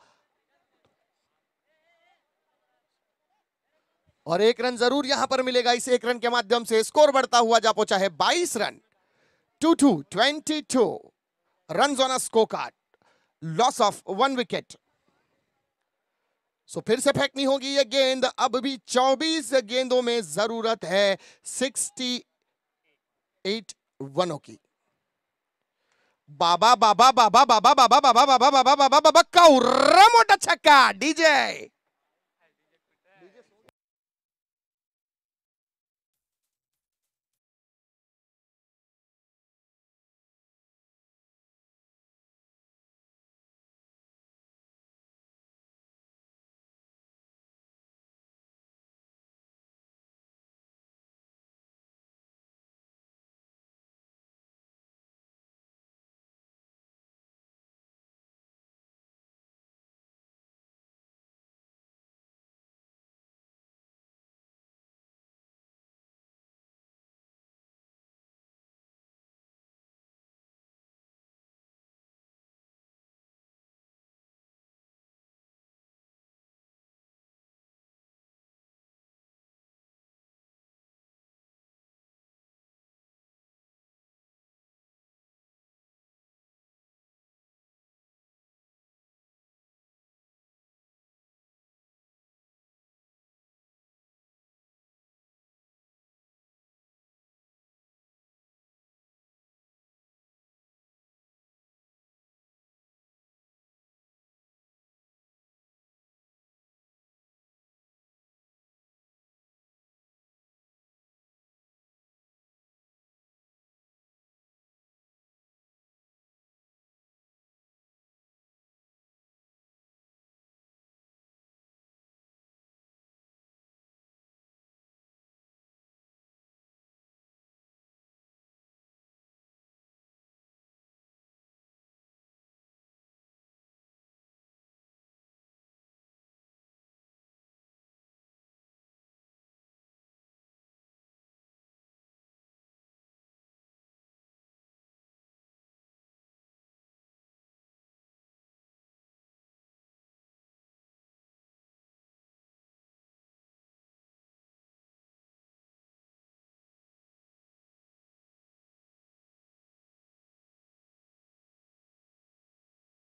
और एक रन जरूर यहां पर मिलेगा इस एक रन के माध्यम से स्कोर बढ़ता हुआ जा पहुंचा है 22 run two two twenty two run on a score card loss of one wicket so फिर से फेंकनी होगी ये गेंद अब भी 24 गेंदों में जरूरत है 68 वनों की बाबा बाबा बाबा बाबा बाबा बाबा बाबा बाबा बाबा बाबा बाबा मोटा छक्का डीजे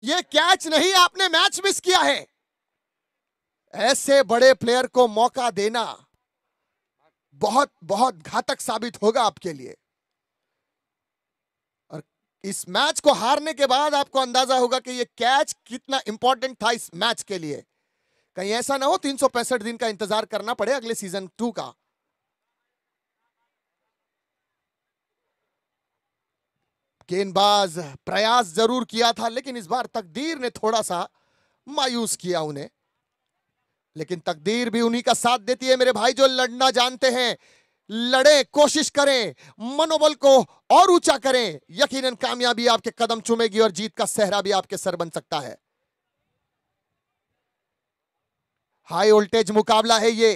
ये कैच नहीं आपने मैच मिस किया है ऐसे बड़े प्लेयर को मौका देना बहुत बहुत घातक साबित होगा आपके लिए और इस मैच को हारने के बाद आपको अंदाजा होगा कि ये कैच कितना इंपॉर्टेंट था इस मैच के लिए कहीं ऐसा ना हो तीन दिन का इंतजार करना पड़े अगले सीजन टू का गेंदबाज प्रयास जरूर किया था लेकिन इस बार तकदीर ने थोड़ा सा मायूस किया उन्हें लेकिन तकदीर भी उन्हीं का साथ देती है मेरे भाई जो लड़ना जानते हैं लड़े कोशिश करें मनोबल को और ऊंचा करें यकीनन कामयाबी आपके कदम चुमेगी और जीत का सहरा भी आपके सर बन सकता है हाई वोल्टेज मुकाबला है ये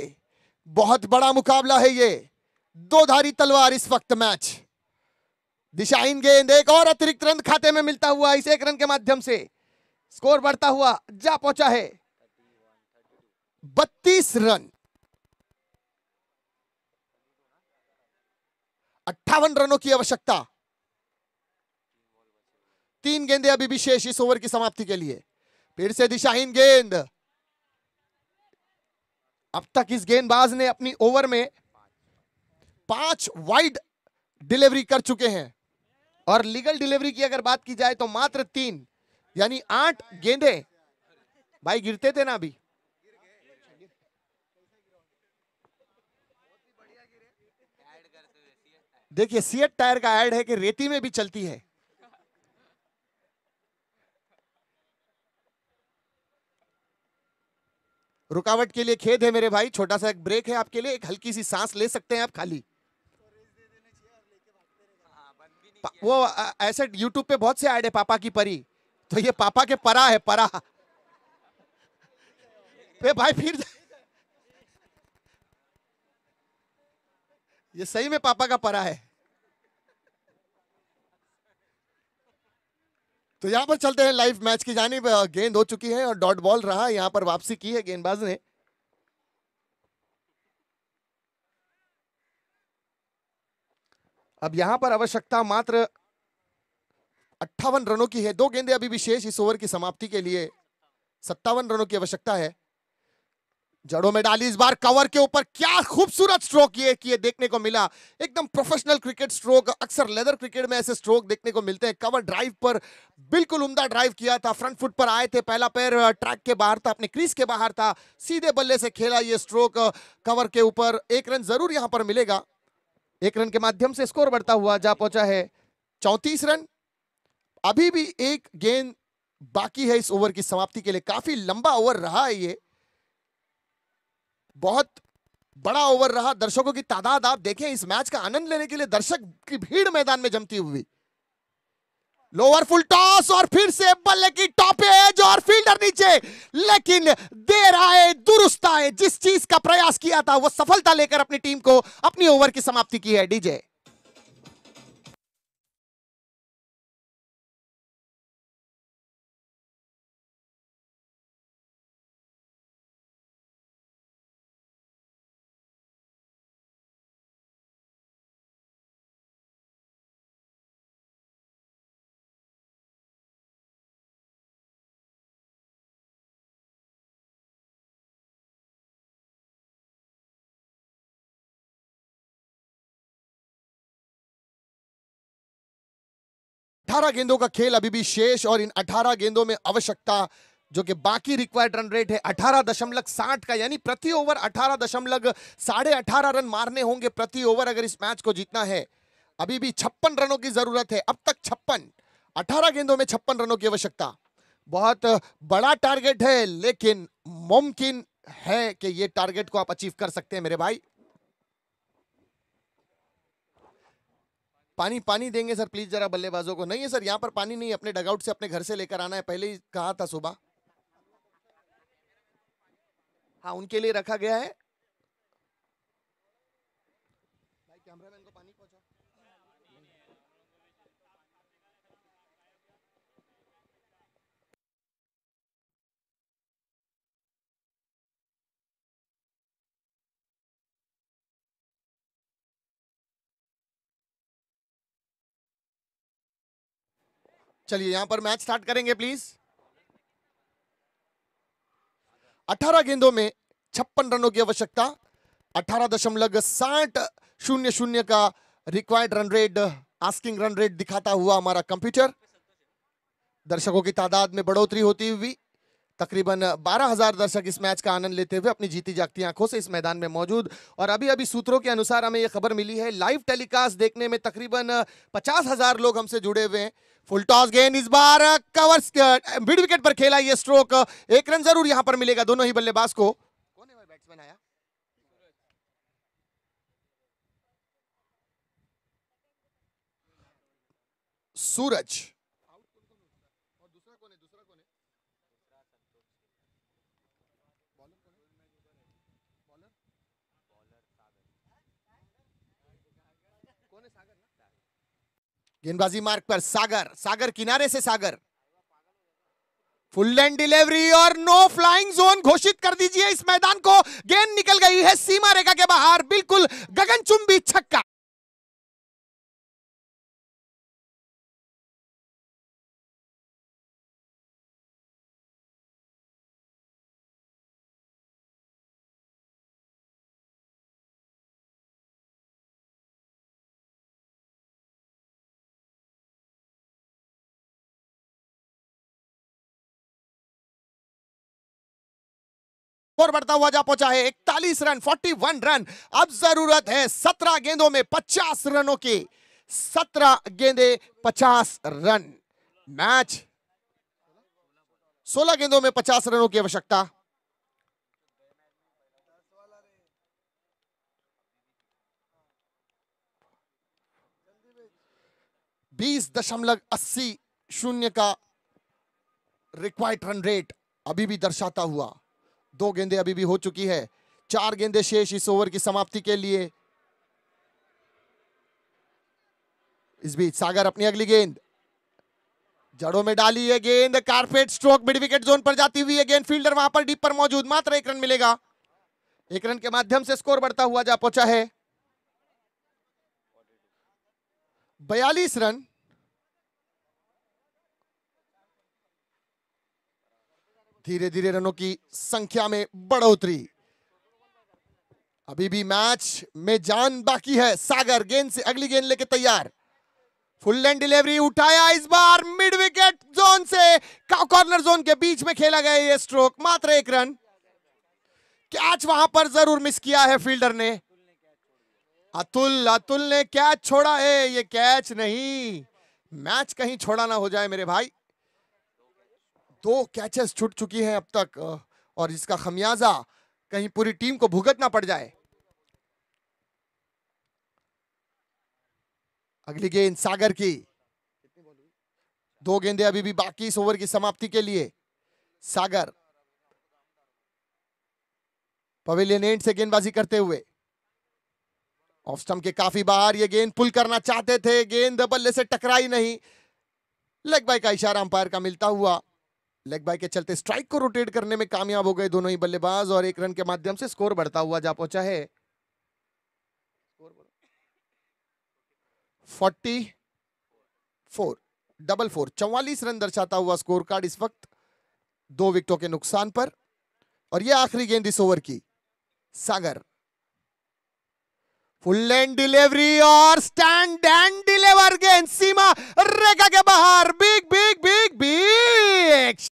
बहुत बड़ा मुकाबला है ये दो धारी तलवार इस वक्त मैच दिशाहीन गेंद एक और अतिरिक्त रन खाते में मिलता हुआ इस एक रन के माध्यम से स्कोर बढ़ता हुआ जा पहुंचा है बत्तीस रन अट्ठावन रनों की आवश्यकता तीन गेंदे अभी भी शेष इस ओवर की समाप्ति के लिए फिर से दिशाहीन गेंद अब तक इस गेंदबाज ने अपनी ओवर में पांच वाइड डिलीवरी कर चुके हैं और लीगल डिलीवरी की अगर बात की जाए तो मात्र तीन यानी आठ गेंदे भाई गिरते थे ना अभी देखिए सीएट टायर का एड है कि रेती में भी चलती है रुकावट के लिए खेद है मेरे भाई छोटा सा एक ब्रेक है आपके लिए एक हल्की सी सांस ले सकते हैं आप खाली वो ऐसे यूट्यूब पे बहुत से ऐड है पापा की परी तो ये पापा के परा है परा पे भाई फिर ये सही में पापा का परा है तो यहां पर चलते हैं लाइव मैच की जानी गेंद हो चुकी है और डॉट बॉल रहा यहां पर वापसी की है गेंदबाज ने अब यहां पर आवश्यकता मात्र अट्ठावन रनों की है दो गेंदे अभी विशेष इस ओवर की समाप्ति के लिए सत्तावन रनों की आवश्यकता है जड़ों में डाली इस बार कवर के ऊपर क्या खूबसूरत स्ट्रोक ये किए देखने को मिला एकदम प्रोफेशनल क्रिकेट स्ट्रोक अक्सर लेदर क्रिकेट में ऐसे स्ट्रोक देखने को मिलते हैं कवर ड्राइव पर बिल्कुल उमदा ड्राइव किया था फ्रंट फुट पर आए थे पहला पैर ट्रैक के बाहर था अपने क्रीज के बाहर था सीधे बल्ले से खेला ये स्ट्रोक कवर के ऊपर एक रन जरूर यहां पर मिलेगा एक रन के माध्यम से स्कोर बढ़ता हुआ जा पहुंचा है चौंतीस रन अभी भी एक गेंद बाकी है इस ओवर की समाप्ति के लिए काफी लंबा ओवर रहा है ये बहुत बड़ा ओवर रहा दर्शकों की तादाद आप देखें इस मैच का आनंद लेने के लिए दर्शक की भीड़ मैदान में जमती हुई लोअर फुल टॉस और फिर से बल्ले की टॉप एज और फील्डर नीचे लेकिन देर आए दुरुस्त आए जिस चीज का प्रयास किया था वो सफलता लेकर अपनी टीम को अपनी ओवर की समाप्ति की है डीजे 18 गेंदों का खेल अभी भी शेष और इन 18 गेंदों में आवश्यकता जो कि बाकी रिक्वायर्ड रन रेट है अठारह दशमलव साठ का यानी प्रति ओवर अठारह दशमलव साढ़े अठारह रन मारने होंगे प्रति ओवर अगर इस मैच को जीतना है अभी भी छप्पन रनों की जरूरत है अब तक छप्पन अठारह गेंदों में छप्पन रनों की आवश्यकता बहुत बड़ा टारगेट है लेकिन मुमकिन है कि ये टारगेट को आप अचीव कर सकते हैं मेरे भाई पानी पानी देंगे सर प्लीज जरा बल्लेबाजों को नहीं है सर यहाँ पर पानी नहीं अपने डगआउट से अपने घर से लेकर आना है पहले ही कहा था सुबह हाँ उनके लिए रखा गया है चलिए यहां पर मैच स्टार्ट करेंगे प्लीज 18 गेंदों में छप्पन रनों की आवश्यकता अठारह दशमलव साठ शून्य शून्य का required run rate asking run rate दिखाता हुआ हमारा कंप्यूटर दर्शकों की तादाद में बढ़ोतरी होती हुई तकरीबन 12000 दर्शक इस मैच का आनंद लेते हुए अपनी जीती जागती आंखों से इस मैदान में मौजूद और अभी अभी सूत्रों के अनुसार हमें यह खबर मिली है लाइव टेलीकास्ट देखने में तकरीबन पचास हजार लोग हमसे जुड़े हुए हैं फुल टॉस गेंद इस बार कवर मिड विकेट पर खेला ये स्ट्रोक एक रन जरूर यहां पर मिलेगा दोनों ही बल्लेबाज को कौन है बैट्समैन आया सूरज गेंदबाजी मार्ग पर सागर सागर किनारे से सागर फुल एंड डिलीवरी और नो फ्लाइंग जोन घोषित कर दीजिए इस मैदान को गेंद निकल गई है सीमा रेखा के बाहर बिल्कुल गगनचुंबी छक्का स्कोर बढ़ता हुआ जा पहुंचा है इकतालीस रन 41 रन अब जरूरत है सत्रह गेंदों में पचास रनों की सत्रह गेंदे पचास रन मैच सोलह गेंदों में पचास रनों की आवश्यकता बीस दशमलव अस्सी शून्य का रिक्वायर्ड रन रेट अभी भी दर्शाता हुआ दो गेंदे अभी भी हो चुकी है चार गेंदे शेष इस ओवर की समाप्ति के लिए इस बीच सागर अपनी अगली गेंद जड़ों में डाली है गेंद carpet stroke mid wicket zone पर जाती हुई है गेंद फील्डर वहां पर डीप पर मौजूद मात्र एक रन मिलेगा एक रन के माध्यम से स्कोर बढ़ता हुआ जा पहुंचा है बयालीस रन धीरे धीरे रनों की संख्या में बढ़ोतरी अभी भी मैच में जान बाकी है सागर गेंद से अगली गेंद लेके तैयार फुल एंड डिलीवरी उठाया इस बार मिड विकेट जोन से कॉर्नर जोन के बीच में खेला गया ये स्ट्रोक मात्र एक रन कैच वहां पर जरूर मिस किया है फील्डर ने अतुल अतुल ने कैच छोड़ा है ये कैच नहीं मैच कहीं छोड़ा ना हो जाए मेरे भाई दो कैचेस छूट चुकी हैं अब तक और इसका खमियाजा कहीं पूरी टीम को भुगतना पड़ जाए अगली गेंद सागर की दो गेंदे अभी भी बाकी इस ओवर की समाप्ति के लिए सागर पवेलियन एंड से गेंदबाजी करते हुए ऑफ स्टम्प के काफी बाहर ये गेंद पुल करना चाहते थे गेंद बल्ले से टकराई नहीं लेग बाई का इशारा अंपायर का मिलता हुआ लेग बाय के चलते स्ट्राइक को रोटेट करने में कामयाब हो गए दोनों ही बल्लेबाज और एक रन के माध्यम से स्कोर बढ़ता हुआ जा पहुंचा है फोर्टी फोर डबल फोर चौवालीस रन दर्शाता हुआ स्कोर कार्ड इस वक्त दो विकेटों के नुकसान पर और यह आखिरी गेंद इस ओवर की सागर फुल एंड डिलीवरी और स्टैंड एंड डिलीवर गेंद सीमा रेखा के बाहर बिग बिग बिग बिग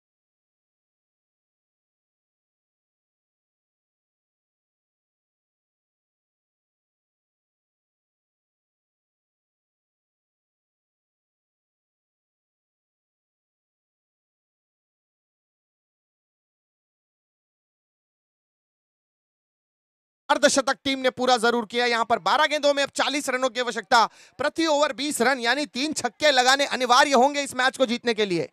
अर्धशतक टीम ने पूरा जरूर किया यहां पर 12 गेंदों में अब 40 रनों की आवश्यकता प्रति ओवर 20 रन यानी तीन छक्के लगाने अनिवार्य होंगे इस मैच को जीतने के लिए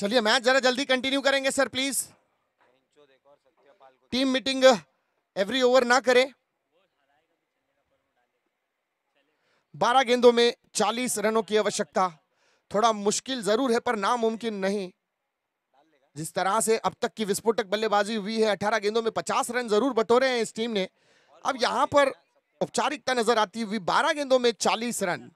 चलिए मैच जरा जल्दी कंटिन्यू करेंगे sir please team meeting every over ना करें बारह गेंदों में चालीस रनों की आवश्यकता थोड़ा मुश्किल जरूर है पर नामुमकिन नहीं जिस तरह से अब तक की विस्फोटक बल्लेबाजी हुई है अठारह गेंदों में पचास रन जरूर बटोरे हैं इस टीम ने अब यहाँ पर औपचारिकता नजर आती हुई बारह गेंदों में चालीस रन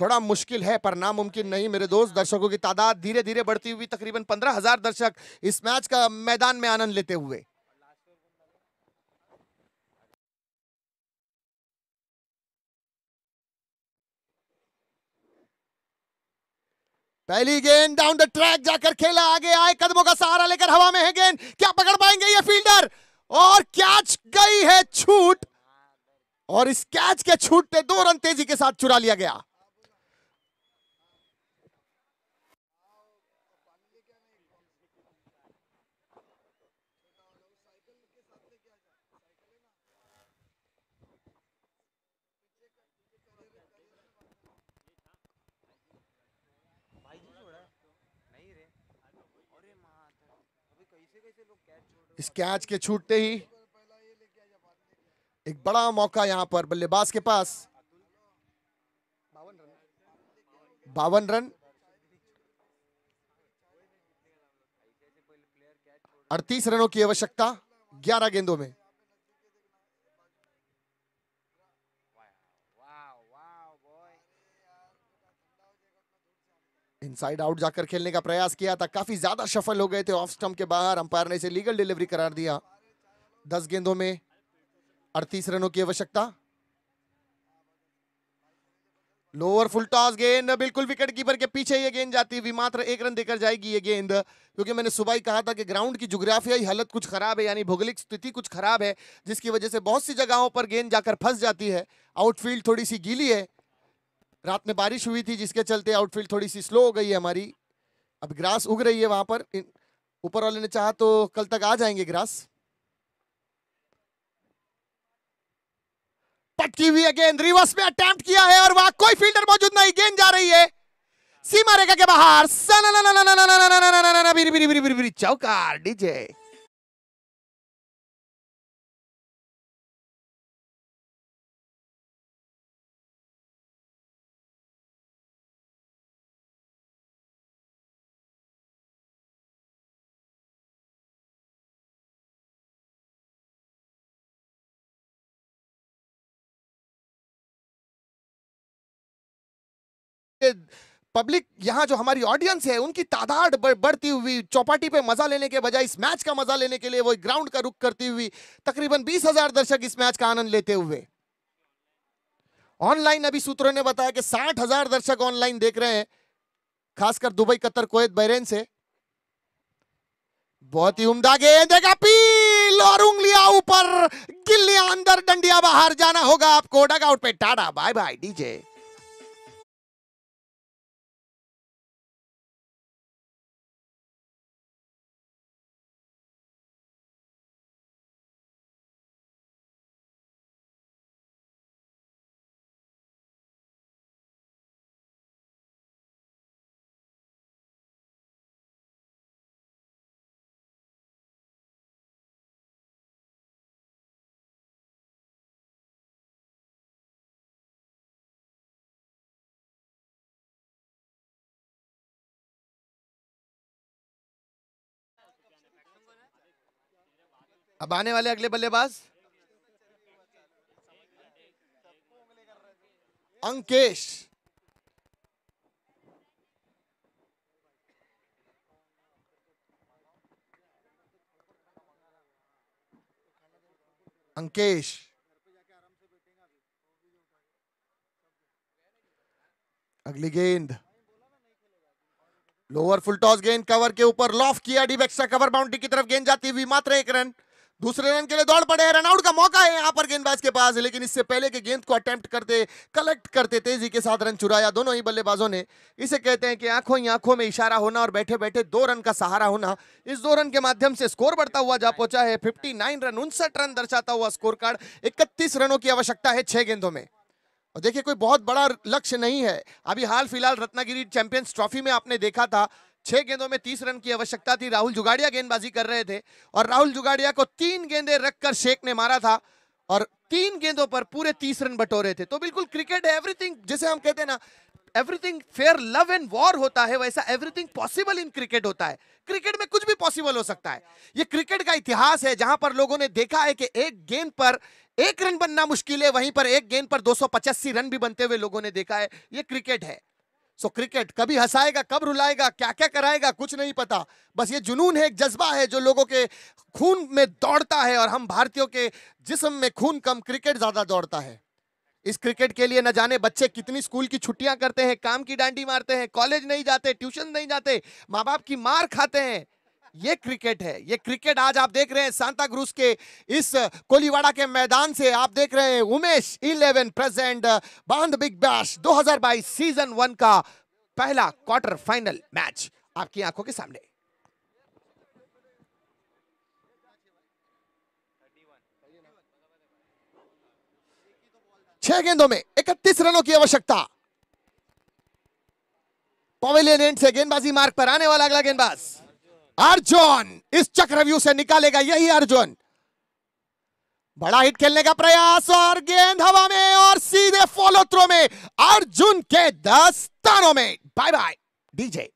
थोड़ा मुश्किल है पर नामुमकिन नहीं मेरे दोस्त दर्शकों की तादाद धीरे धीरे बढ़ती हुई तकरीबन पंद्रह हजार दर्शक इस मैच का मैदान में आनंद लेते हुए पहली गेंद डाउन द ट्रैक जाकर खेला आगे आए कदमों का सहारा लेकर हवा में है गेंद क्या पकड़ पाएंगे ये फील्डर और कैच गई है छूट और इस कैच के छूटते दो रन तेजी के साथ चुरा लिया गया इस कैच के छूटते ही एक बड़ा मौका यहां पर बल्लेबाज के पास बावन रन अड़तीस रनों की आवश्यकता ग्यारह गेंदों में इनसाइड आउट जाकर खेलने का प्रयास किया था काफी ज्यादा सफल हो गए थे ऑफ स्टम्प के बाहर अंपायर ने इसे लीगल डिलीवरी करार दिया दस गेंदों में अड़तीस रनों की आवश्यकता लोअर फुल टॉस गेंद बिल्कुल विकेट कीपर के पीछे ये गेंद जाती हुई मात्र एक रन देकर जाएगी ये गेंद क्योंकि मैंने सुबह ही कहा था कि ग्राउंड की जुग्राफियाई हालत कुछ खराब है यानी भौगोलिक स्थिति कुछ खराब है जिसकी वजह से बहुत सी जगहों पर गेंद जाकर फंस जाती है आउटफील्ड थोड़ी सी गीली है रात में बारिश हुई थी जिसके चलते आउटफील्ड थोड़ी सी स्लो हो गई है हमारी अब ग्रास उग रही है वहां पर ऊपर वाले ने चाहा तो कल तक आ जाएंगे ग्रास पटकी हुई अगेन रिवर्स में अटेम्प्ट किया है और वहां कोई फील्डर मौजूद नहीं गेंद जा रही है सीमा रेखा के बाहर चौकार डीजे पब्लिक यहाँ जो हमारी ऑडियंस है उनकी तादाद बढ़ती हुई चौपाटी पे मजा लेने के बजाय इस मैच का मजा लेने के लिए वो ग्राउंड का रुख करती हुई तकरीबन बीस हजार दर्शक इस मैच का आनंद लेते हुए ऑनलाइन अभी सूत्रों ने बताया कि साठ हजार दर्शक ऑनलाइन देख रहे हैं खासकर दुबई कतर कोयत बहरेन से बहुत ही उम्दा गेंद पील और उंगलिया ऊपर गिल्लियां अंदर डंडिया बाहर जाना होगा आपको डग आउट पे टाटा बाय बाय डीजे अब आने वाले अगले बल्लेबाज अंकेश अंकेश अगली गेंद लोअर फुल टॉस गेंद कवर के ऊपर लॉफ किया डिबेक्स कवर बाउंड्री की तरफ गेंद जाती हुई मात्र एक रन दूसरे रन के लिए दौड़ पड़े हैं रनआउट का मौका है यहाँ पर गेंदबाज के पास लेकिन इससे पहले के गेंद को अटेम्प्ट करते कलेक्ट करते तेजी के साथ रन चुराया दोनों ही बल्लेबाजों ने इसे कहते हैं कि आंखों ही आंखों में इशारा होना और बैठे बैठे दो रन का सहारा होना इस दो रन के माध्यम से स्कोर बढ़ता हुआ जा पहुंचा है फिफ्टी रन उनसठ रन दर्शाता हुआ स्कोर कार्ड इकतीस रनों की आवश्यकता है छह गेंदों में और देखिए कोई बहुत बड़ा लक्ष्य नहीं है अभी हाल फिलहाल रत्नागिरी चैंपियंस ट्रॉफी में आपने देखा था छह गेंदों में तीस रन की आवश्यकता थी राहुल जुगाड़िया गेंदबाजी कर रहे थे और राहुल जुगाड़िया को तीन गेंदे रखकर शेख ने मारा था और तीन गेंदों पर पूरे तीस रन बटोरे थे तो बिल्कुल क्रिकेट एवरीथिंग जैसे हम कहते हैं ना everything fair love and war होता है वैसा एवरीथिंग पॉसिबल इन क्रिकेट होता है क्रिकेट में कुछ भी पॉसिबल हो सकता है ये क्रिकेट का इतिहास है जहां पर लोगों ने देखा है कि एक गेंद पर एक रन बनना मुश्किल है वहीं पर एक गेंद पर दो रन भी बनते हुए लोगों ने देखा है ये क्रिकेट है सो क्रिकेट कभी हंसाएगा कब रुलाएगा क्या क्या कराएगा कुछ नहीं पता बस ये जुनून है एक जज्बा है जो लोगों के खून में दौड़ता है और हम भारतीयों के जिसम में खून कम क्रिकेट ज़्यादा दौड़ता है इस क्रिकेट के लिए न जाने बच्चे कितनी स्कूल की छुट्टियां करते हैं काम की डांडी मारते हैं कॉलेज नहीं जाते ट्यूशन नहीं जाते माँ बाप की मार खाते हैं ये क्रिकेट है ये क्रिकेट आज आप देख रहे हैं सांता क्रूज के इस कोलीवाड़ा के मैदान से आप देख रहे हैं उमेश इलेवन प्रेजेंट बांध बिग बैश 2022 सीजन वन का पहला क्वार्टर फाइनल मैच आपकी आंखों के सामने छह गेंदों में 31 रनों की आवश्यकता पवेलियन एंड से गेंदबाजी मार्ग पर आने वाला अगला गेंदबाज अर्जुन इस चक्रव्यूह से निकालेगा यही अर्जुन बड़ा हिट खेलने का प्रयास और गेंद हवा में और सीधे फॉलो थ्रो में अर्जुन के दस तारों में बाय बाय डीजे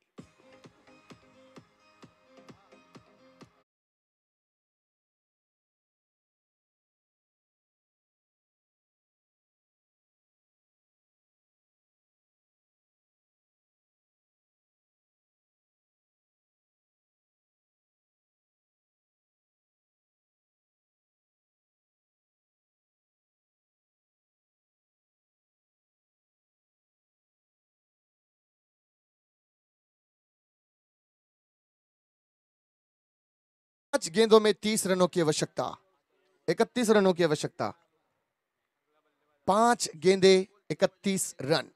पांच गेंदों में तीस रनों की आवश्यकता इकतीस रनों की आवश्यकता पांच गेंदे इकतीस रन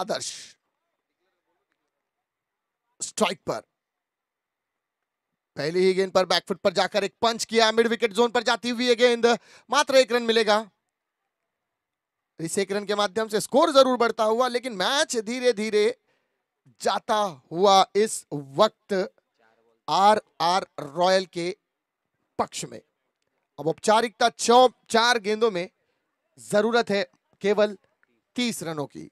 आदर्श स्ट्राइक पर पहली ही गेंद पर बैकफुट पर जाकर एक पंच किया मिड विकेट जोन पर जाती हुई गेंद मात्र एक रन मिलेगा इस एक रन के माध्यम से स्कोर जरूर बढ़ता हुआ लेकिन मैच धीरे धीरे जाता हुआ इस वक्त आर आर रॉयल के पक्ष में अब औपचारिकता चौ चार गेंदों में जरूरत है केवल तीस रनों की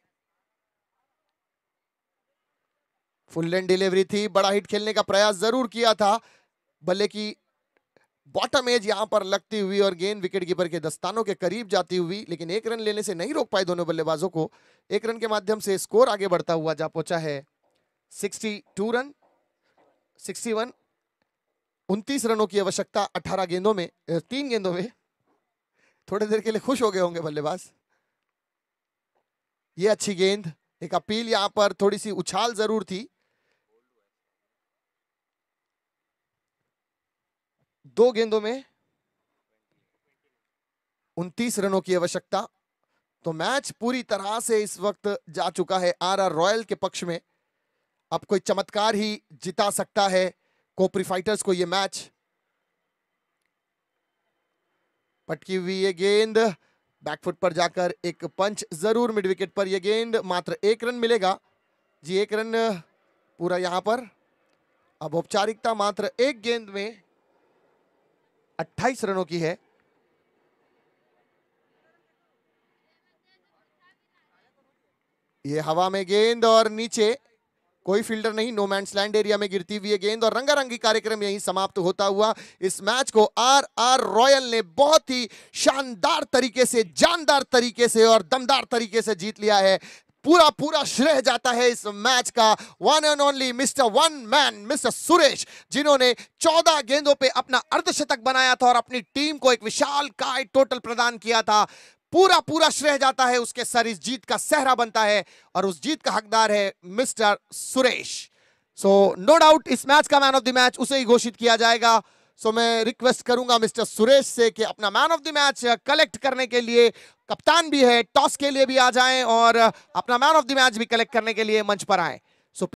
फुल लेन डिलीवरी थी बड़ा हिट खेलने का प्रयास जरूर किया था बल्ले की बॉटम एज यहां पर लगती हुई और गेंद विकेट कीपर के दस्तानों के करीब जाती हुई लेकिन एक रन लेने से नहीं रोक पाए दोनों बल्लेबाजों को एक रन के माध्यम से स्कोर आगे बढ़ता हुआ जा पहुंचा है 62 रन 61 उनतीस रनों की आवश्यकता 18 गेंदों में तीन गेंदों में थोड़ी देर के लिए खुश हो गए होंगे बल्लेबाज ये अच्छी गेंद एक अपील यहाँ पर थोड़ी सी उछाल जरूर थी दो गेंदों में उनतीस रनों की आवश्यकता तो मैच पूरी तरह से इस वक्त जा चुका है आर आर रॉयल के पक्ष में अब कोई चमत्कार ही जिता सकता है कोपरी फाइटर्स को यह मैच पटकी हुई ये गेंद बैकफुट पर जाकर एक पंच जरूर मिड विकेट पर यह गेंद मात्र एक रन मिलेगा जी एक रन पूरा यहां पर अब औपचारिकता मात्र एक गेंद में 28 रनों की है ये हवा में गेंद और नीचे कोई फील्डर नहीं मैं लैंड एरिया में गिरती हुई गेंद और रंगारंगी कार्यक्रम यहीं समाप्त होता हुआ इस मैच को आर आर रॉयल ने बहुत ही शानदार तरीके से जानदार तरीके से और दमदार तरीके से जीत लिया है पूरा पूरा श्रेय जाता है इस मैच का one and only mister one man mister Suresh जिन्होंने 14 गेंदों पे अपना अर्धशतक बनाया था और अपनी टीम को एक विशाल काय टोटल प्रदान किया था पूरा पूरा श्रेय जाता है उसके सर इस जीत का सहरा बनता है और उस जीत का हकदार है mister Suresh so no doubt इस मैच का मैन ऑफ द मैच उसे ही घोषित किया जाएगा सो मैं रिक्वेस्ट करूंगा मिस्टर सुरेश से कि अपना man of the match collect करने के लिए कप्तान भी है टॉस के लिए भी आ जाएं और अपना मैन ऑफ द मैच भी कलेक्ट करने के लिए मंच पर आएं